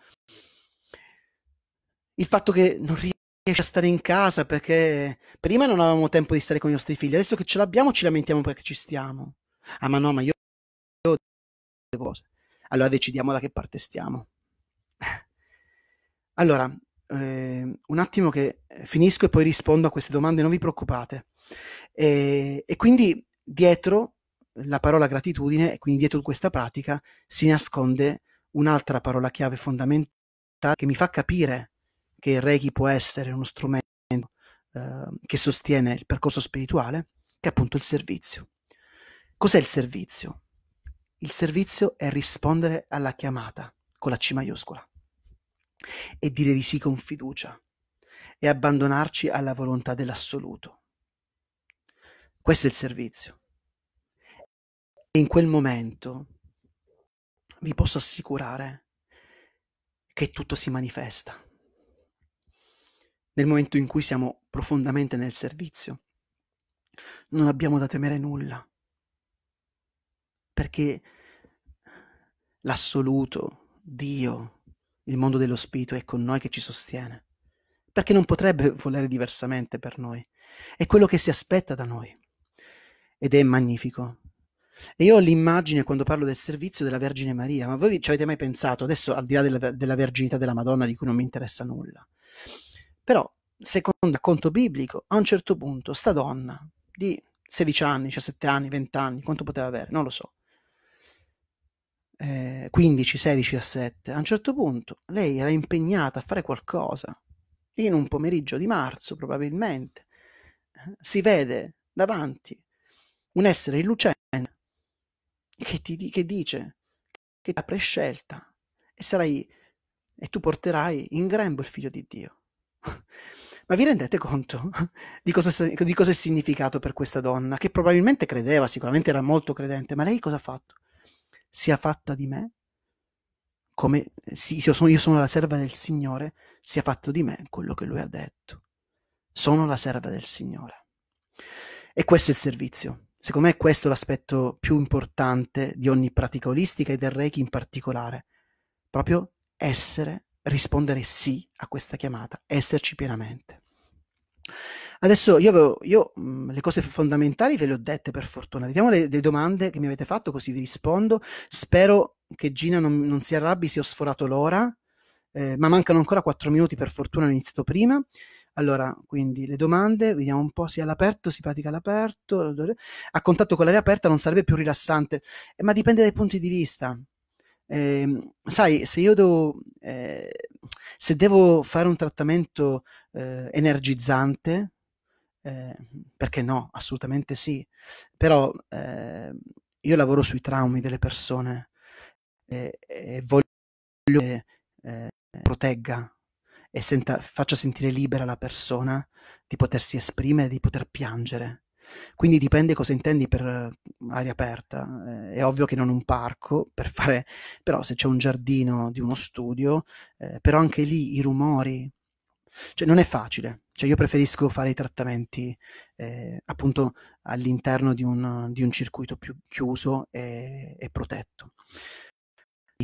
il fatto che non riesci a stare in casa perché prima non avevamo tempo di stare con i nostri figli, adesso che ce l'abbiamo ci lamentiamo perché ci stiamo. Ah ma no, ma io ho delle cose. Allora decidiamo da che parte stiamo. Allora, eh, un attimo che finisco e poi rispondo a queste domande, non vi preoccupate. E, e quindi dietro la parola gratitudine, e quindi dietro questa pratica, si nasconde un'altra parola chiave fondamentale che mi fa capire che il Reiki può essere uno strumento eh, che sostiene il percorso spirituale, che è appunto il servizio. Cos'è il servizio? Il servizio è rispondere alla chiamata con la C maiuscola e dire di sì con fiducia e abbandonarci alla volontà dell'assoluto questo è il servizio. E in quel momento vi posso assicurare che tutto si manifesta. Nel momento in cui siamo profondamente nel servizio, non abbiamo da temere nulla, perché l'assoluto, Dio, il mondo dello spirito è con noi che ci sostiene, perché non potrebbe volere diversamente per noi, è quello che si aspetta da noi ed è magnifico. E io ho l'immagine quando parlo del servizio della Vergine Maria, ma voi ci avete mai pensato, adesso al di là della, della verginità della Madonna di cui non mi interessa nulla, però secondo il racconto biblico, a un certo punto sta donna di 16 anni, 17 anni, 20 anni, quanto poteva avere, non lo so, eh, 15, 16, 17, a un certo punto lei era impegnata a fare qualcosa, in un pomeriggio di marzo probabilmente, eh, si vede davanti un essere illucente che ti che dice che ti ha prescelta e sarai e tu porterai in grembo il figlio di Dio. (laughs) Ma vi rendete conto (laughs) di cosa, di cosa è significato per questa donna, che probabilmente credeva, sicuramente era molto credente, ma lei cosa ha fatto? Si è fatta di me, come sì, io, sono, io sono la serva del Signore, si è fatto di me quello che lui ha detto. Sono la serva del Signore. E questo è il servizio. Secondo me questo è l'aspetto più importante di ogni pratica olistica e del Reiki in particolare. Proprio essere, rispondere sì a questa chiamata, esserci pienamente. Adesso io, avevo, io mm, le cose fondamentali ve le ho dette per fortuna. Vediamo le, le domande che mi avete fatto così vi rispondo. Spero che Gina non, non si arrabbi se ho sforato l'ora, eh, ma mancano ancora 4 minuti per fortuna ho iniziato prima. Allora, quindi le domande, vediamo un po', se all'aperto, si pratica all'aperto, a contatto con l'aria aperta non sarebbe più rilassante, eh, ma dipende dai punti di vista. Eh, sai, se io devo, eh, se devo fare un trattamento eh, energizzante, eh, perché no, assolutamente sì, però eh, io lavoro sui traumi delle persone e voglio che protegga e senta, faccia sentire libera la persona di potersi esprimere, di poter piangere. Quindi dipende cosa intendi per eh, aria aperta. Eh, è ovvio che non un parco, per fare, però se c'è un giardino di uno studio, eh, però anche lì i rumori, cioè non è facile. Cioè io preferisco fare i trattamenti eh, appunto all'interno di un, di un, circuito più chiuso e, e protetto.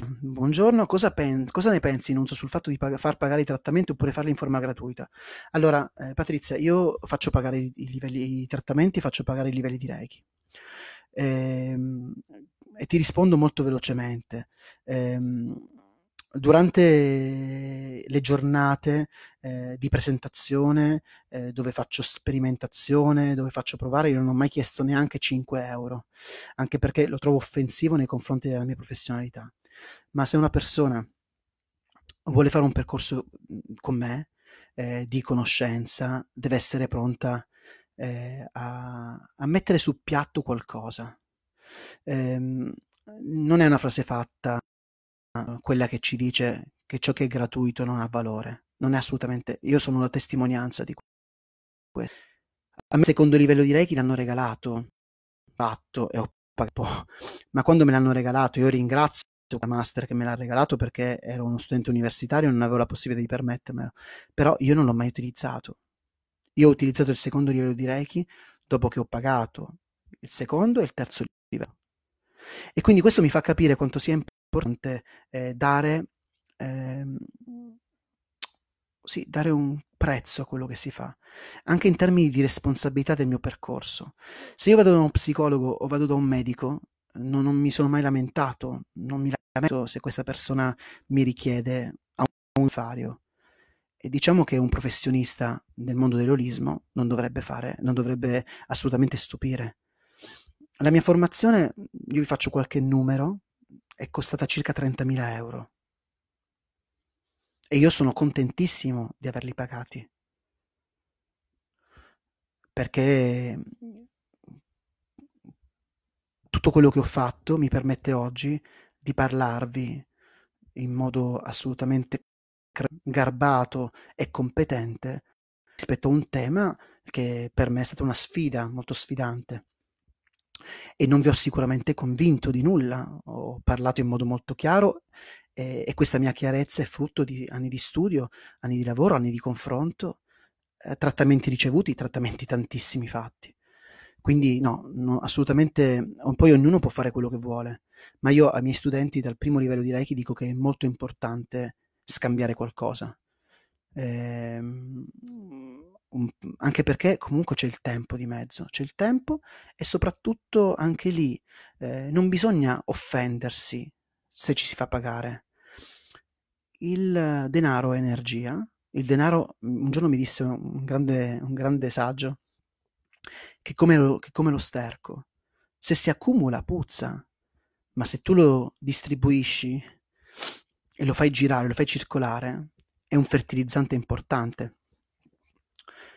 Buongiorno, cosa, pen- cosa, ne pensi Nunzio sul fatto di pag- far pagare i trattamenti oppure farli in forma gratuita? Allora, eh, Patrizia, io faccio pagare i, livelli, i, trattamenti, faccio pagare i livelli di Reiki. Ehm, e ti rispondo molto velocemente. Ehm, durante le giornate eh, di presentazione, eh, dove faccio sperimentazione, dove faccio provare, io non ho mai chiesto neanche 5 euro, anche perché lo trovo offensivo nei confronti della mia professionalità ma se una persona vuole fare un percorso mhmm, con me eh, di conoscenza, deve essere pronta eh, a, a, mettere su piatto qualcosa. Eh, non è una frase fatta quella che ci dice che ciò che è gratuito non ha valore. Non è assolutamente. Io sono la testimonianza di questo. A me, secondo livello di Reiki, l'hanno regalato, fatto e ho pagato, (laughs) ma quando me l'hanno regalato, io ringrazio quella master che me l'ha regalato perché ero uno studente universitario e non avevo la possibilità di permettermelo, però io non l'ho mai utilizzato. Io ho utilizzato il secondo livello di Reiki dopo che ho pagato il secondo e il terzo livello. E quindi questo mi fa capire quanto sia importante eh, dare, eh, sì, dare un prezzo a quello che si fa, anche in termini di responsabilità del mio percorso. Se io vado da uno psicologo o vado da un medico, non, non, mi sono mai lamentato, non mi lamento se questa persona mi richiede a un fario. E diciamo che un professionista nel mondo dell'olismo non dovrebbe fare, non dovrebbe assolutamente stupire. La mia formazione, io vi faccio qualche numero, è costata circa 30.000 euro. E io sono contentissimo di averli pagati. Perché tutto quello che ho fatto mi permette oggi di parlarvi in modo assolutamente garbato e competente rispetto a un tema che per me è stata una sfida molto sfidante e non vi ho sicuramente convinto di nulla, ho parlato in modo molto chiaro eh, e questa mia chiarezza è frutto di anni di studio, anni di lavoro, anni di confronto, eh, trattamenti ricevuti, trattamenti tantissimi fatti. Quindi no, no assolutamente, poi ognuno può fare quello che vuole, ma io ai miei studenti dal primo livello di Reiki dico che è molto importante scambiare qualcosa. Eh, anche perché comunque c'è il tempo di mezzo, c'è il tempo e soprattutto anche lì eh, non bisogna offendersi se ci si fa pagare. Il denaro è energia, il denaro, un giorno mi disse un grande, un grande saggio, che come, lo, che come lo sterco. Se si accumula puzza, ma se tu lo distribuisci e lo fai girare, lo fai circolare, è un fertilizzante importante.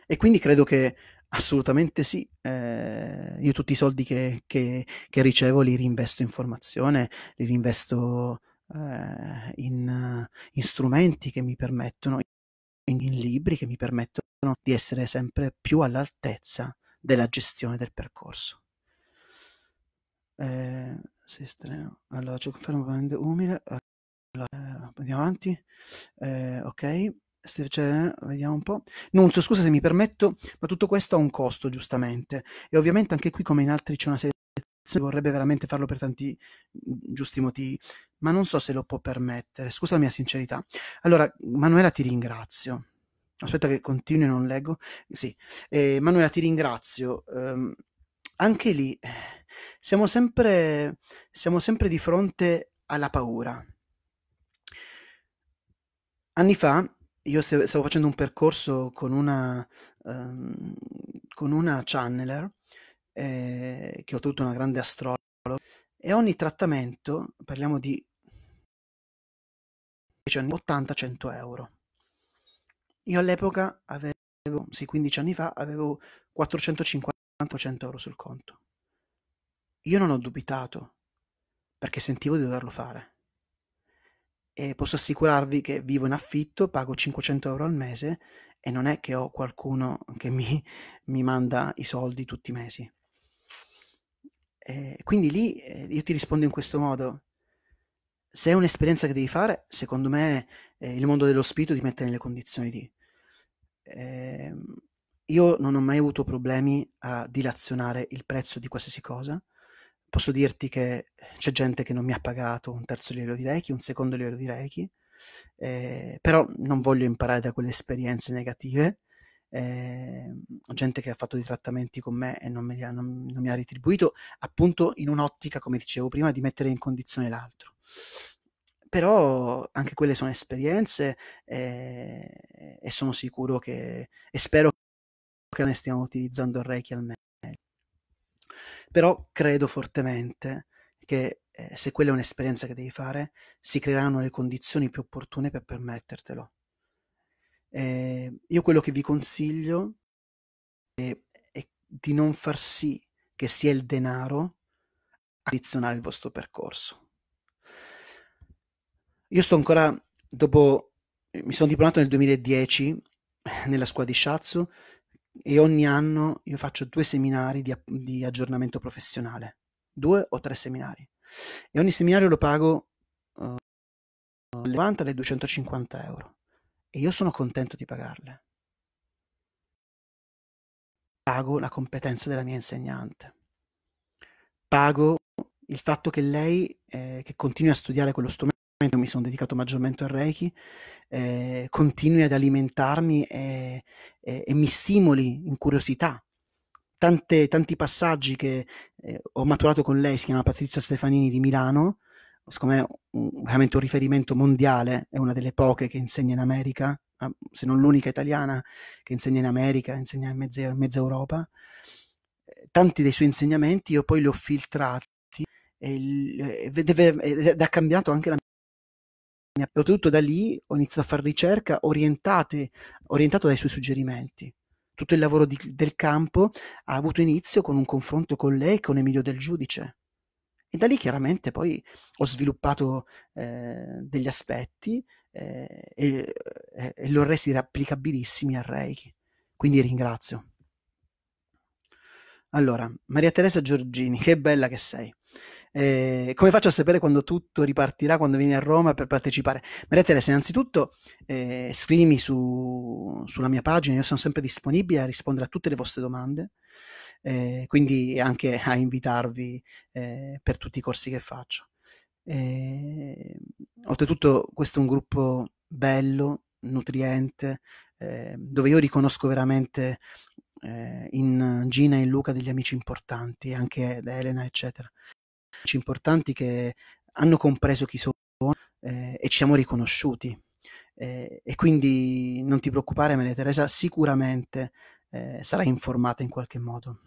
E quindi credo che assolutamente sì, eh, io tutti i soldi che, che, che, ricevo li reinvesto in formazione, li reinvesto eh, in, in, strumenti che mi permettono, in, in libri che mi permettono di essere sempre più all'altezza della gestione del percorso. Eh, se estremo. Allora, ci confermo veramente umile. Allora, eh, andiamo avanti. Eh, ok. Cioè, vediamo un po'. Nunzio, scusa se mi permetto, ma tutto questo ha un costo, giustamente. E ovviamente anche qui, come in altri, c'è una selezione che vorrebbe veramente farlo per tanti giusti motivi, ma non so se lo può permettere. Scusa la mia sincerità. Allora, Manuela, ti ringrazio. Aspetta che continui, non leggo. Sì, eh, Manuela, ti ringrazio. Um, anche lì siamo sempre, siamo sempre di fronte alla paura. Anni fa io stavo facendo un percorso con una, um, con una channeler, eh, che ho tutta una grande astrologa, e ogni trattamento, parliamo di 80-100 euro. Io all'epoca avevo, sì, 15 anni fa, avevo 450 100 euro sul conto. Io non ho dubitato, perché sentivo di doverlo fare. E posso assicurarvi che vivo in affitto, pago 500 euro al mese e non è che ho qualcuno che mi, mi manda i soldi tutti i mesi. E quindi lì eh, io ti rispondo in questo modo. Se è un'esperienza che devi fare, secondo me eh, il mondo dello spirito ti mette nelle condizioni di eh, io non ho mai avuto problemi a dilazionare il prezzo di qualsiasi cosa. Posso dirti che c'è gente che non mi ha pagato un terzo livello di Reiki, un secondo livello di Reiki, eh, però non voglio imparare da quelle esperienze negative. Eh, gente che ha fatto dei trattamenti con me e non, me ha, non, non mi ha retribuito, appunto in un'ottica, come dicevo prima, di mettere in condizione l'altro però anche quelle sono esperienze e, eh, e sono sicuro che, e spero che ne stiamo utilizzando il Reiki al meglio. Però credo fortemente che eh, se quella è un'esperienza che devi fare, si creeranno le condizioni più opportune per permettertelo. Eh, io quello che vi consiglio è, è, di non far sì che sia il denaro a condizionare il vostro percorso. Io sto ancora, dopo, mi sono diplomato nel 2010 nella scuola di Shiatsu e ogni anno io faccio due seminari di, di aggiornamento professionale, due o tre seminari. E ogni seminario lo pago uh, eh, 90 alle 250 euro. E io sono contento di pagarle. Pago la competenza della mia insegnante. Pago il fatto che lei eh, che continui a studiare quello strumento io mi sono dedicato maggiormente al Reiki, eh, continui ad alimentarmi e, e, e mi stimoli in curiosità. Tante, tanti passaggi che eh, ho maturato con lei, si chiama Patrizia Stefanini di Milano, secondo me un, veramente un riferimento mondiale, è una delle poche che insegna in America, se non l'unica italiana che insegna in America, insegna in mezza, in mezza Europa. Tanti dei suoi insegnamenti io poi li ho filtrati ed ha cambiato anche la mia mi ha potuto da lì, ho iniziato a fare ricerca orientato dai suoi suggerimenti. Tutto il lavoro di, del campo ha avuto inizio con un confronto con lei, e con Emilio del Giudice. E da lì chiaramente poi ho sviluppato eh, degli aspetti eh, e, eh, e li ho resi applicabilissimi a Reiki. Quindi ringrazio. Allora, Maria Teresa Giorgini, che bella che sei. Eh, come faccio a sapere quando tutto ripartirà, quando vieni a Roma per partecipare? Maria Teresa, innanzitutto eh, scrivimi su, sulla mia pagina, io sono sempre disponibile a rispondere a tutte le vostre domande, eh, quindi anche a invitarvi eh, per tutti i corsi che faccio. Eh, oltretutto questo è un gruppo bello, nutriente, eh, dove io riconosco veramente in Gina e in Luca degli amici importanti, anche da Elena, eccetera importanti che hanno compreso chi sono eh, e ci siamo riconosciuti. Eh, e quindi non ti preoccupare, Maria Teresa, sicuramente eh, sarai informata in qualche modo.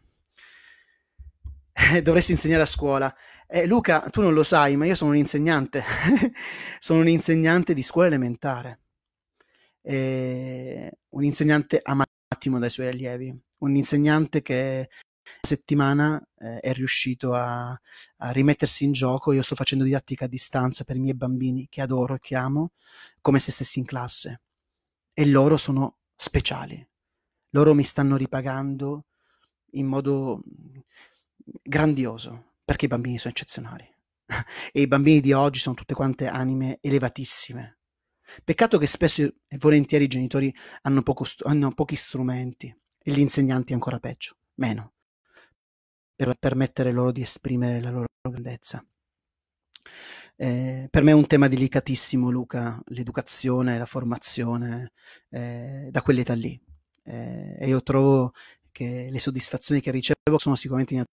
Eh, dovresti insegnare a scuola. Eh, Luca, tu non lo sai, ma io sono un insegnante. (laughs) sono un insegnante di scuola elementare. Eh, un insegnante amatissimo dai suoi allievi. Un insegnante che settimana eh, è riuscito a, a, rimettersi in gioco. Io sto facendo didattica a distanza per i miei bambini che adoro e che amo, come se stessi in classe. E loro sono speciali. Loro mi stanno ripagando in modo mm, grandioso, perché i bambini sono eccezionali. (laughs) e i bambini di oggi sono tutte quante anime elevatissime. Peccato che spesso e volentieri i genitori hanno, poco, hanno pochi strumenti e gli insegnanti ancora peggio, meno per permettere loro di esprimere la loro grandezza. Eh, per me è un tema delicatissimo, Luca, l'educazione, la formazione eh, da quell'età lì. Eh, e io trovo che le soddisfazioni che ricevo sono sicuramente in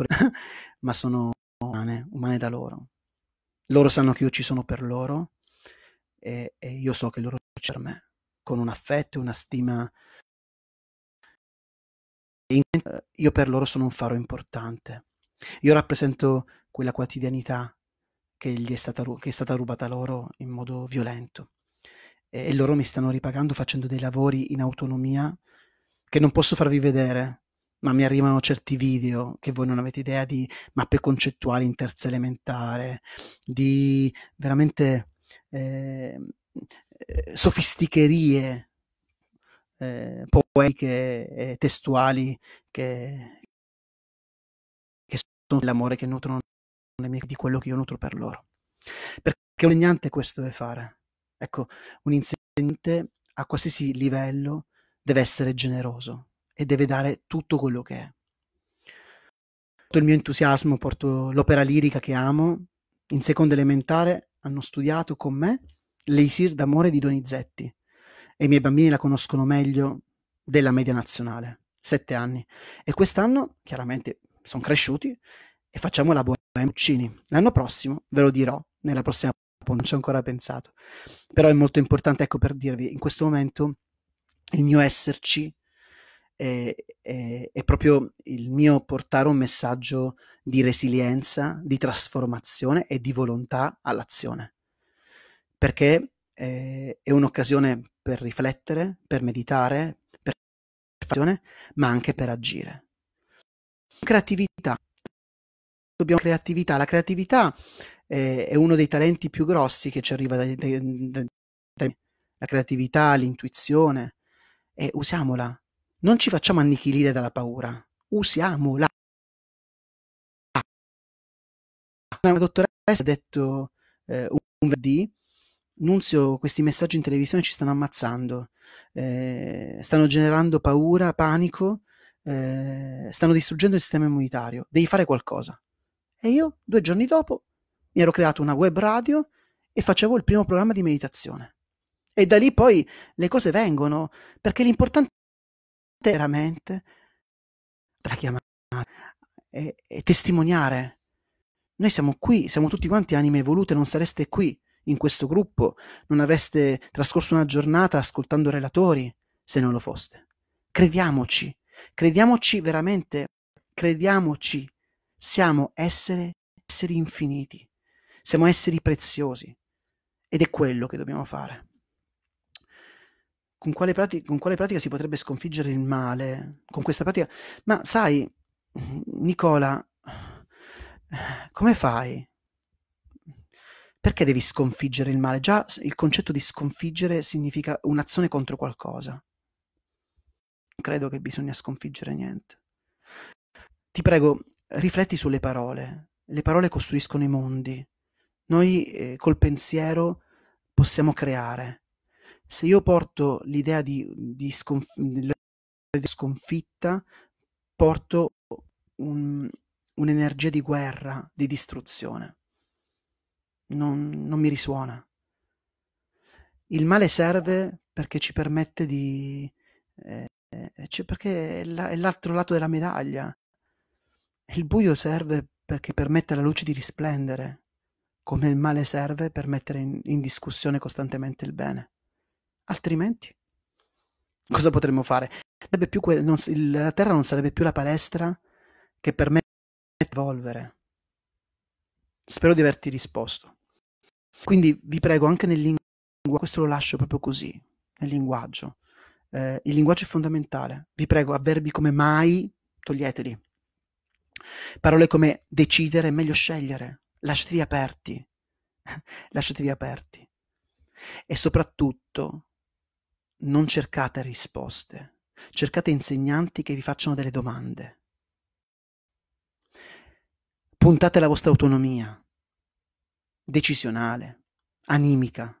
natura, (laughs) ma sono umane, umane da loro. Loro sanno che io ci sono per loro e, e io so che loro ci sono per me, con un affetto e una stima eh, io per loro sono un faro importante. Io rappresento quella quotidianità che, gli è, stata, che è stata rubata loro in modo violento. E, e loro mi stanno ripagando facendo dei lavori in autonomia che non posso farvi vedere, ma mi arrivano certi video che voi non avete idea di mappe concettuali in terza elementare, di veramente ehm, eh, sofisticherie eh, poetiche e testuali che, che sono l'amore che nutrono i miei di quello che io nutro per loro. Perché un insegnante questo deve fare. Ecco, un insegnante a qualsiasi livello deve essere generoso e deve dare tutto quello che è. Porto il mio entusiasmo, porto l'opera lirica che amo. In seconda elementare hanno studiato con me l'Eisir d'amore di Donizetti, e i miei bambini la conoscono meglio della media nazionale, sette anni. E quest'anno, chiaramente, sono cresciuti e facciamo la Bohème Uccini. L'anno prossimo ve lo dirò, nella prossima non ci ho ancora pensato. Però è molto importante, ecco, per dirvi, in questo momento il mio esserci è, è, è, proprio il mio portare un messaggio di resilienza, di trasformazione e di volontà all'azione. Perché eh, è un'occasione per riflettere, per meditare, per fare, ma anche per agire. Creatività. Dobbiamo creatività. La creatività eh, è uno dei talenti più grossi che ci arriva dai, dai, dai, dai la creatività, l'intuizione, e usiamola. Non ci facciamo annichilire dalla paura, usiamola. Una dottoressa ha detto eh, un venerdì Nunzio, questi messaggi in televisione ci stanno ammazzando, eh, stanno generando paura, panico, eh, stanno distruggendo il sistema immunitario, devi fare qualcosa. E io, due giorni dopo, mi ero creato una web radio e facevo il primo programma di meditazione. E da lì poi le cose vengono, perché l'importante è veramente la chiamare e, e testimoniare. Noi siamo qui, siamo tutti quanti anime evolute, non sareste qui in questo gruppo, non avreste trascorso una giornata ascoltando relatori se non lo foste. Crediamoci, crediamoci veramente, crediamoci, siamo essere, esseri infiniti, siamo esseri preziosi ed è quello che dobbiamo fare. Con quale, pratica, con quale pratica si potrebbe sconfiggere il male? Con questa pratica? Ma sai, Nicola, come fai perché devi sconfiggere il male? Già il concetto di sconfiggere significa un'azione contro qualcosa. Non credo che bisogna sconfiggere niente. Ti prego, rifletti sulle parole. Le parole costruiscono i mondi. Noi eh, col pensiero possiamo creare. Se io porto l'idea di, di, sconf- di sconfitta, porto un, un'energia di guerra, di distruzione non, non mi risuona. Il male serve perché ci permette di... Eh, cioè perché è l'altro lato della medaglia. Il buio serve perché permette alla luce di risplendere, come il male serve per mettere in, in discussione costantemente il bene. Altrimenti, cosa potremmo fare? Non, il, la Terra non sarebbe più la palestra che permette di evolvere. Spero di averti risposto. Quindi vi prego, anche nel linguaggio, questo lo lascio proprio così, nel linguaggio. Eh, il linguaggio è fondamentale. Vi prego, avverbi come mai, toglieteli. Parole come decidere è meglio scegliere. Lasciatevi aperti. (laughs) Lasciatevi aperti. E soprattutto, non cercate risposte. Cercate insegnanti che vi facciano delle domande. Puntate la vostra autonomia decisionale, animica.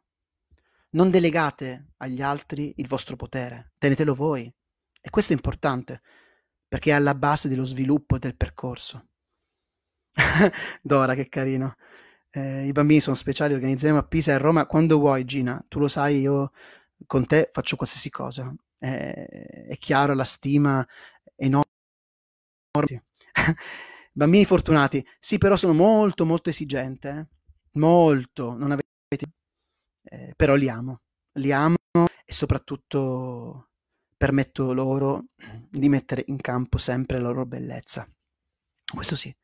Non delegate agli altri il vostro potere, tenetelo voi. E questo è importante, perché è alla base dello sviluppo e del percorso. (laughs) Dora, che carino. Eh, I bambini sono speciali, organizziamo a Pisa e a Roma quando vuoi, Gina. Tu lo sai, io con te faccio qualsiasi cosa. Eh, è chiaro la stima è enorme. (laughs) bambini fortunati, sì, però sono molto, molto esigente. Eh? molto, non avete... Eh, però li amo, li amo e soprattutto permetto loro di mettere in campo sempre la loro bellezza. Questo sì.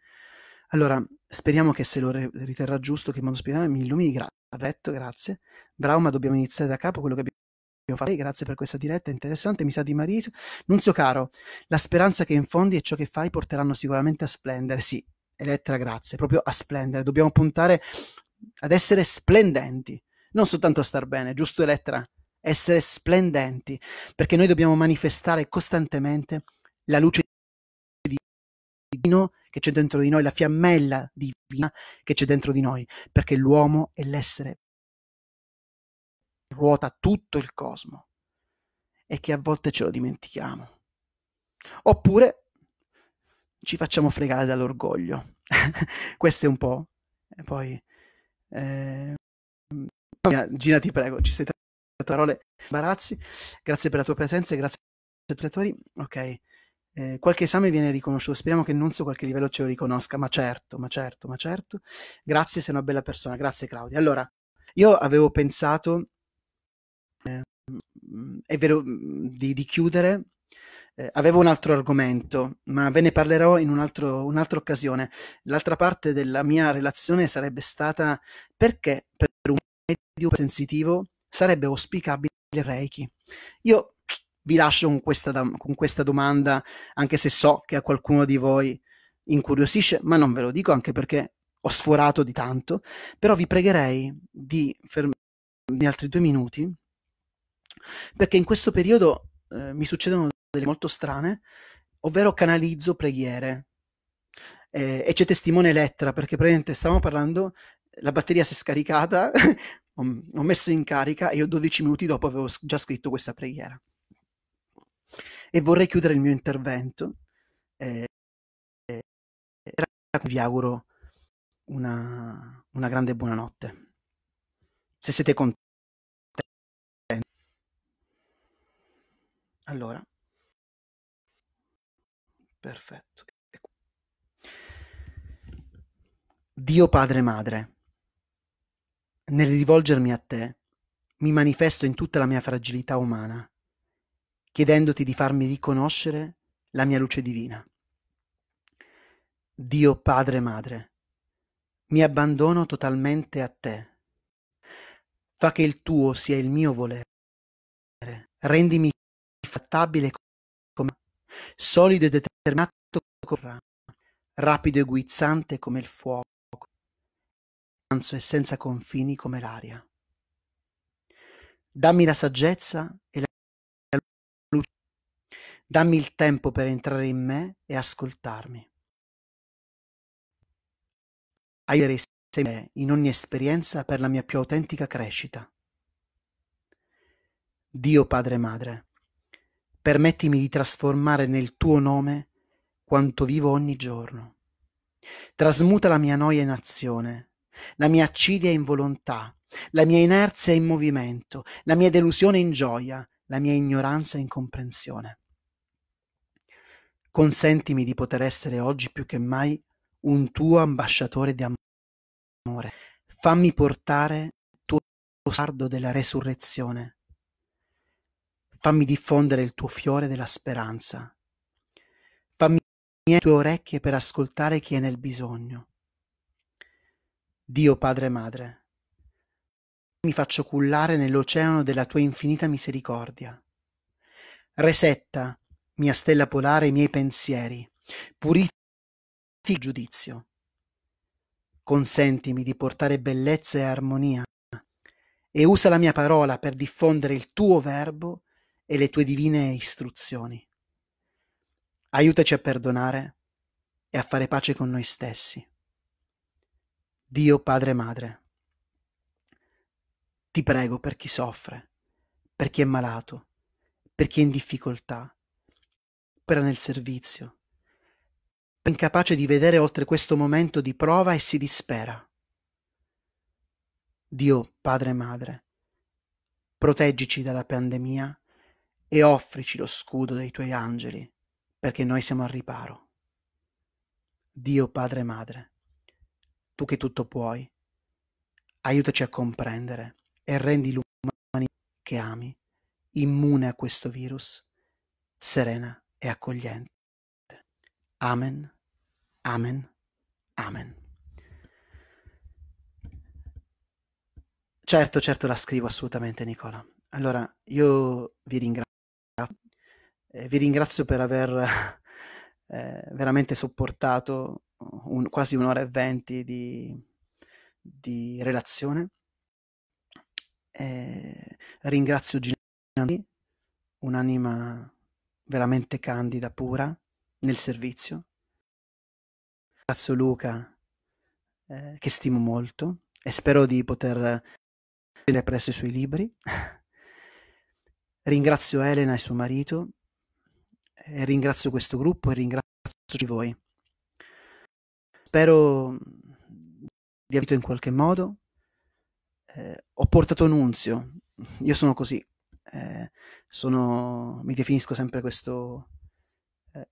Allora, speriamo che se lo re- riterrà giusto che il mondo spirituale mi illumini. Gra- detto, grazie. Bravo, ma dobbiamo iniziare da capo quello che abbiamo fatto. Grazie per questa diretta interessante, mi sa di Marisa. Nunzio caro, la speranza che infondi e ciò che fai porteranno sicuramente a splendere. Sì, Elettra, grazie, proprio a splendere. Dobbiamo puntare ad essere splendenti, non soltanto a star bene, giusto Elettra? Essere splendenti, perché noi dobbiamo manifestare costantemente la luce divino che c'è dentro di noi, la fiammella divina che c'è dentro di noi, perché l'uomo è l'essere che ruota tutto il cosmo e che a volte ce lo dimentichiamo. Oppure ci facciamo fregare dall'orgoglio. (laughs) Questo è un po'. E poi... Eh... Gina, ti prego, ci sei tra parole imbarazzi. Grazie per la tua presenza e grazie ai spettatori. Ok. Eh, qualche esame viene riconosciuto, speriamo che non so qualche livello ce lo riconosca, ma certo, ma certo, ma certo. Grazie, sei una bella persona, grazie Claudia. Allora, io avevo pensato, eh, è vero, mm, di, di chiudere eh, avevo un altro argomento, ma ve ne parlerò in un altro, un'altra occasione. L'altra parte della mia relazione sarebbe stata perché per un medium sensitivo sarebbe auspicabile il Reiki. Io vi lascio con questa, con questa domanda, anche se so che a qualcuno di voi incuriosisce, ma non ve lo dico anche perché ho sforato di tanto, però vi pregherei di fermarvi altri due minuti, perché in questo periodo eh, mi succedono delle molto strane, ovvero canalizzo preghiere. Eh, e c'è testimone lettera, perché praticamente stavamo parlando, la batteria si è scaricata, (laughs) ho, ho messo in carica e io 12 minuti dopo avevo già scritto questa preghiera. E vorrei chiudere il mio intervento. Eh, eh, vi auguro una, una grande buonanotte. Se siete contenti. Allora. Perfetto. Dio Padre Madre, nel rivolgermi a te, mi manifesto in tutta la mia fragilità umana, chiedendoti di farmi riconoscere la mia luce divina. Dio Padre Madre, mi abbandono totalmente a te. Fa che il tuo sia il mio volere. Rendimi fattabile solido e determinato come la rama, rapido e guizzante come il fuoco, manso e senza confini come l'aria. Dammi la saggezza e la luce, dammi il tempo per entrare in me e ascoltarmi. Aiuterei sempre in ogni esperienza per la mia più autentica crescita. Dio Padre e Madre, permettimi di trasformare nel tuo nome quanto vivo ogni giorno. Trasmuta la mia noia in azione, la mia accidia in volontà, la mia inerzia in movimento, la mia delusione in gioia, la mia ignoranza in comprensione. Consentimi di poter essere oggi più che mai un tuo ambasciatore di amore. Fammi portare tuo sardo della resurrezione Fammi diffondere il tuo fiore della speranza. Fammi le tue orecchie per ascoltare chi è nel bisogno. Dio Padre e Madre, mi faccio cullare nell'oceano della tua infinita misericordia. Resetta, mia stella polare, i miei pensieri, purifica il giudizio. Consentimi di portare bellezza e armonia e usa la mia parola per diffondere il tuo verbo e le tue divine istruzioni. Aiutaci a perdonare e a fare pace con noi stessi. Dio Padre e Madre, ti prego per chi soffre, per chi è malato, per chi è in difficoltà, opera nel servizio, per incapace di vedere oltre questo momento di prova e si dispera. Dio Padre e Madre, proteggici dalla pandemia e offrici lo scudo dei tuoi angeli, perché noi siamo al riparo. Dio Padre e Madre, tu che tutto puoi, aiutaci a comprendere e rendi l'umanità che ami immune a questo virus, serena e accogliente. Amen, amen, amen. Certo, certo la scrivo assolutamente Nicola. Allora, io vi ringrazio eh, vi ringrazio per aver (laughs) eh, veramente sopportato un, quasi un'ora e venti di, di relazione. Eh, ringrazio Ginani, un'anima veramente candida, pura, nel servizio. Ringrazio Luca, eh, che stimo molto, e spero di poter leggere presso i suoi libri. (laughs) Ringrazio Elena e suo marito e ringrazio questo gruppo e ringrazio voi. Spero di avervi in qualche modo. Eh, ho portato nunzio, io sono così, eh, sono, mi definisco sempre questo eh,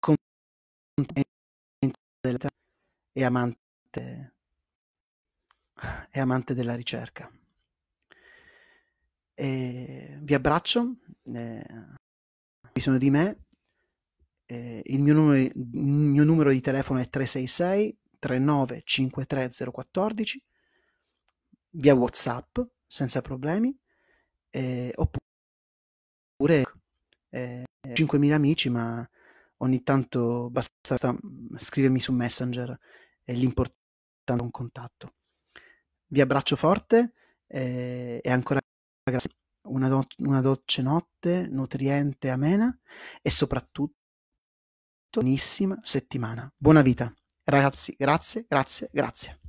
incompetente e amante, e amante della ricerca. E vi abbraccio. Eh, sono di me, eh, il, mio numero, il mio numero di telefono è 366 3953014 via WhatsApp senza problemi eh, oppure eh, 5.000 amici ma ogni tanto basta scrivermi su Messenger e l'importante è un contatto. Vi abbraccio forte eh, e ancora grazie una, do- una dolce notte, nutriente, amena e soprattutto buonissima settimana. Buona vita. Ragazzi, grazie, grazie, grazie.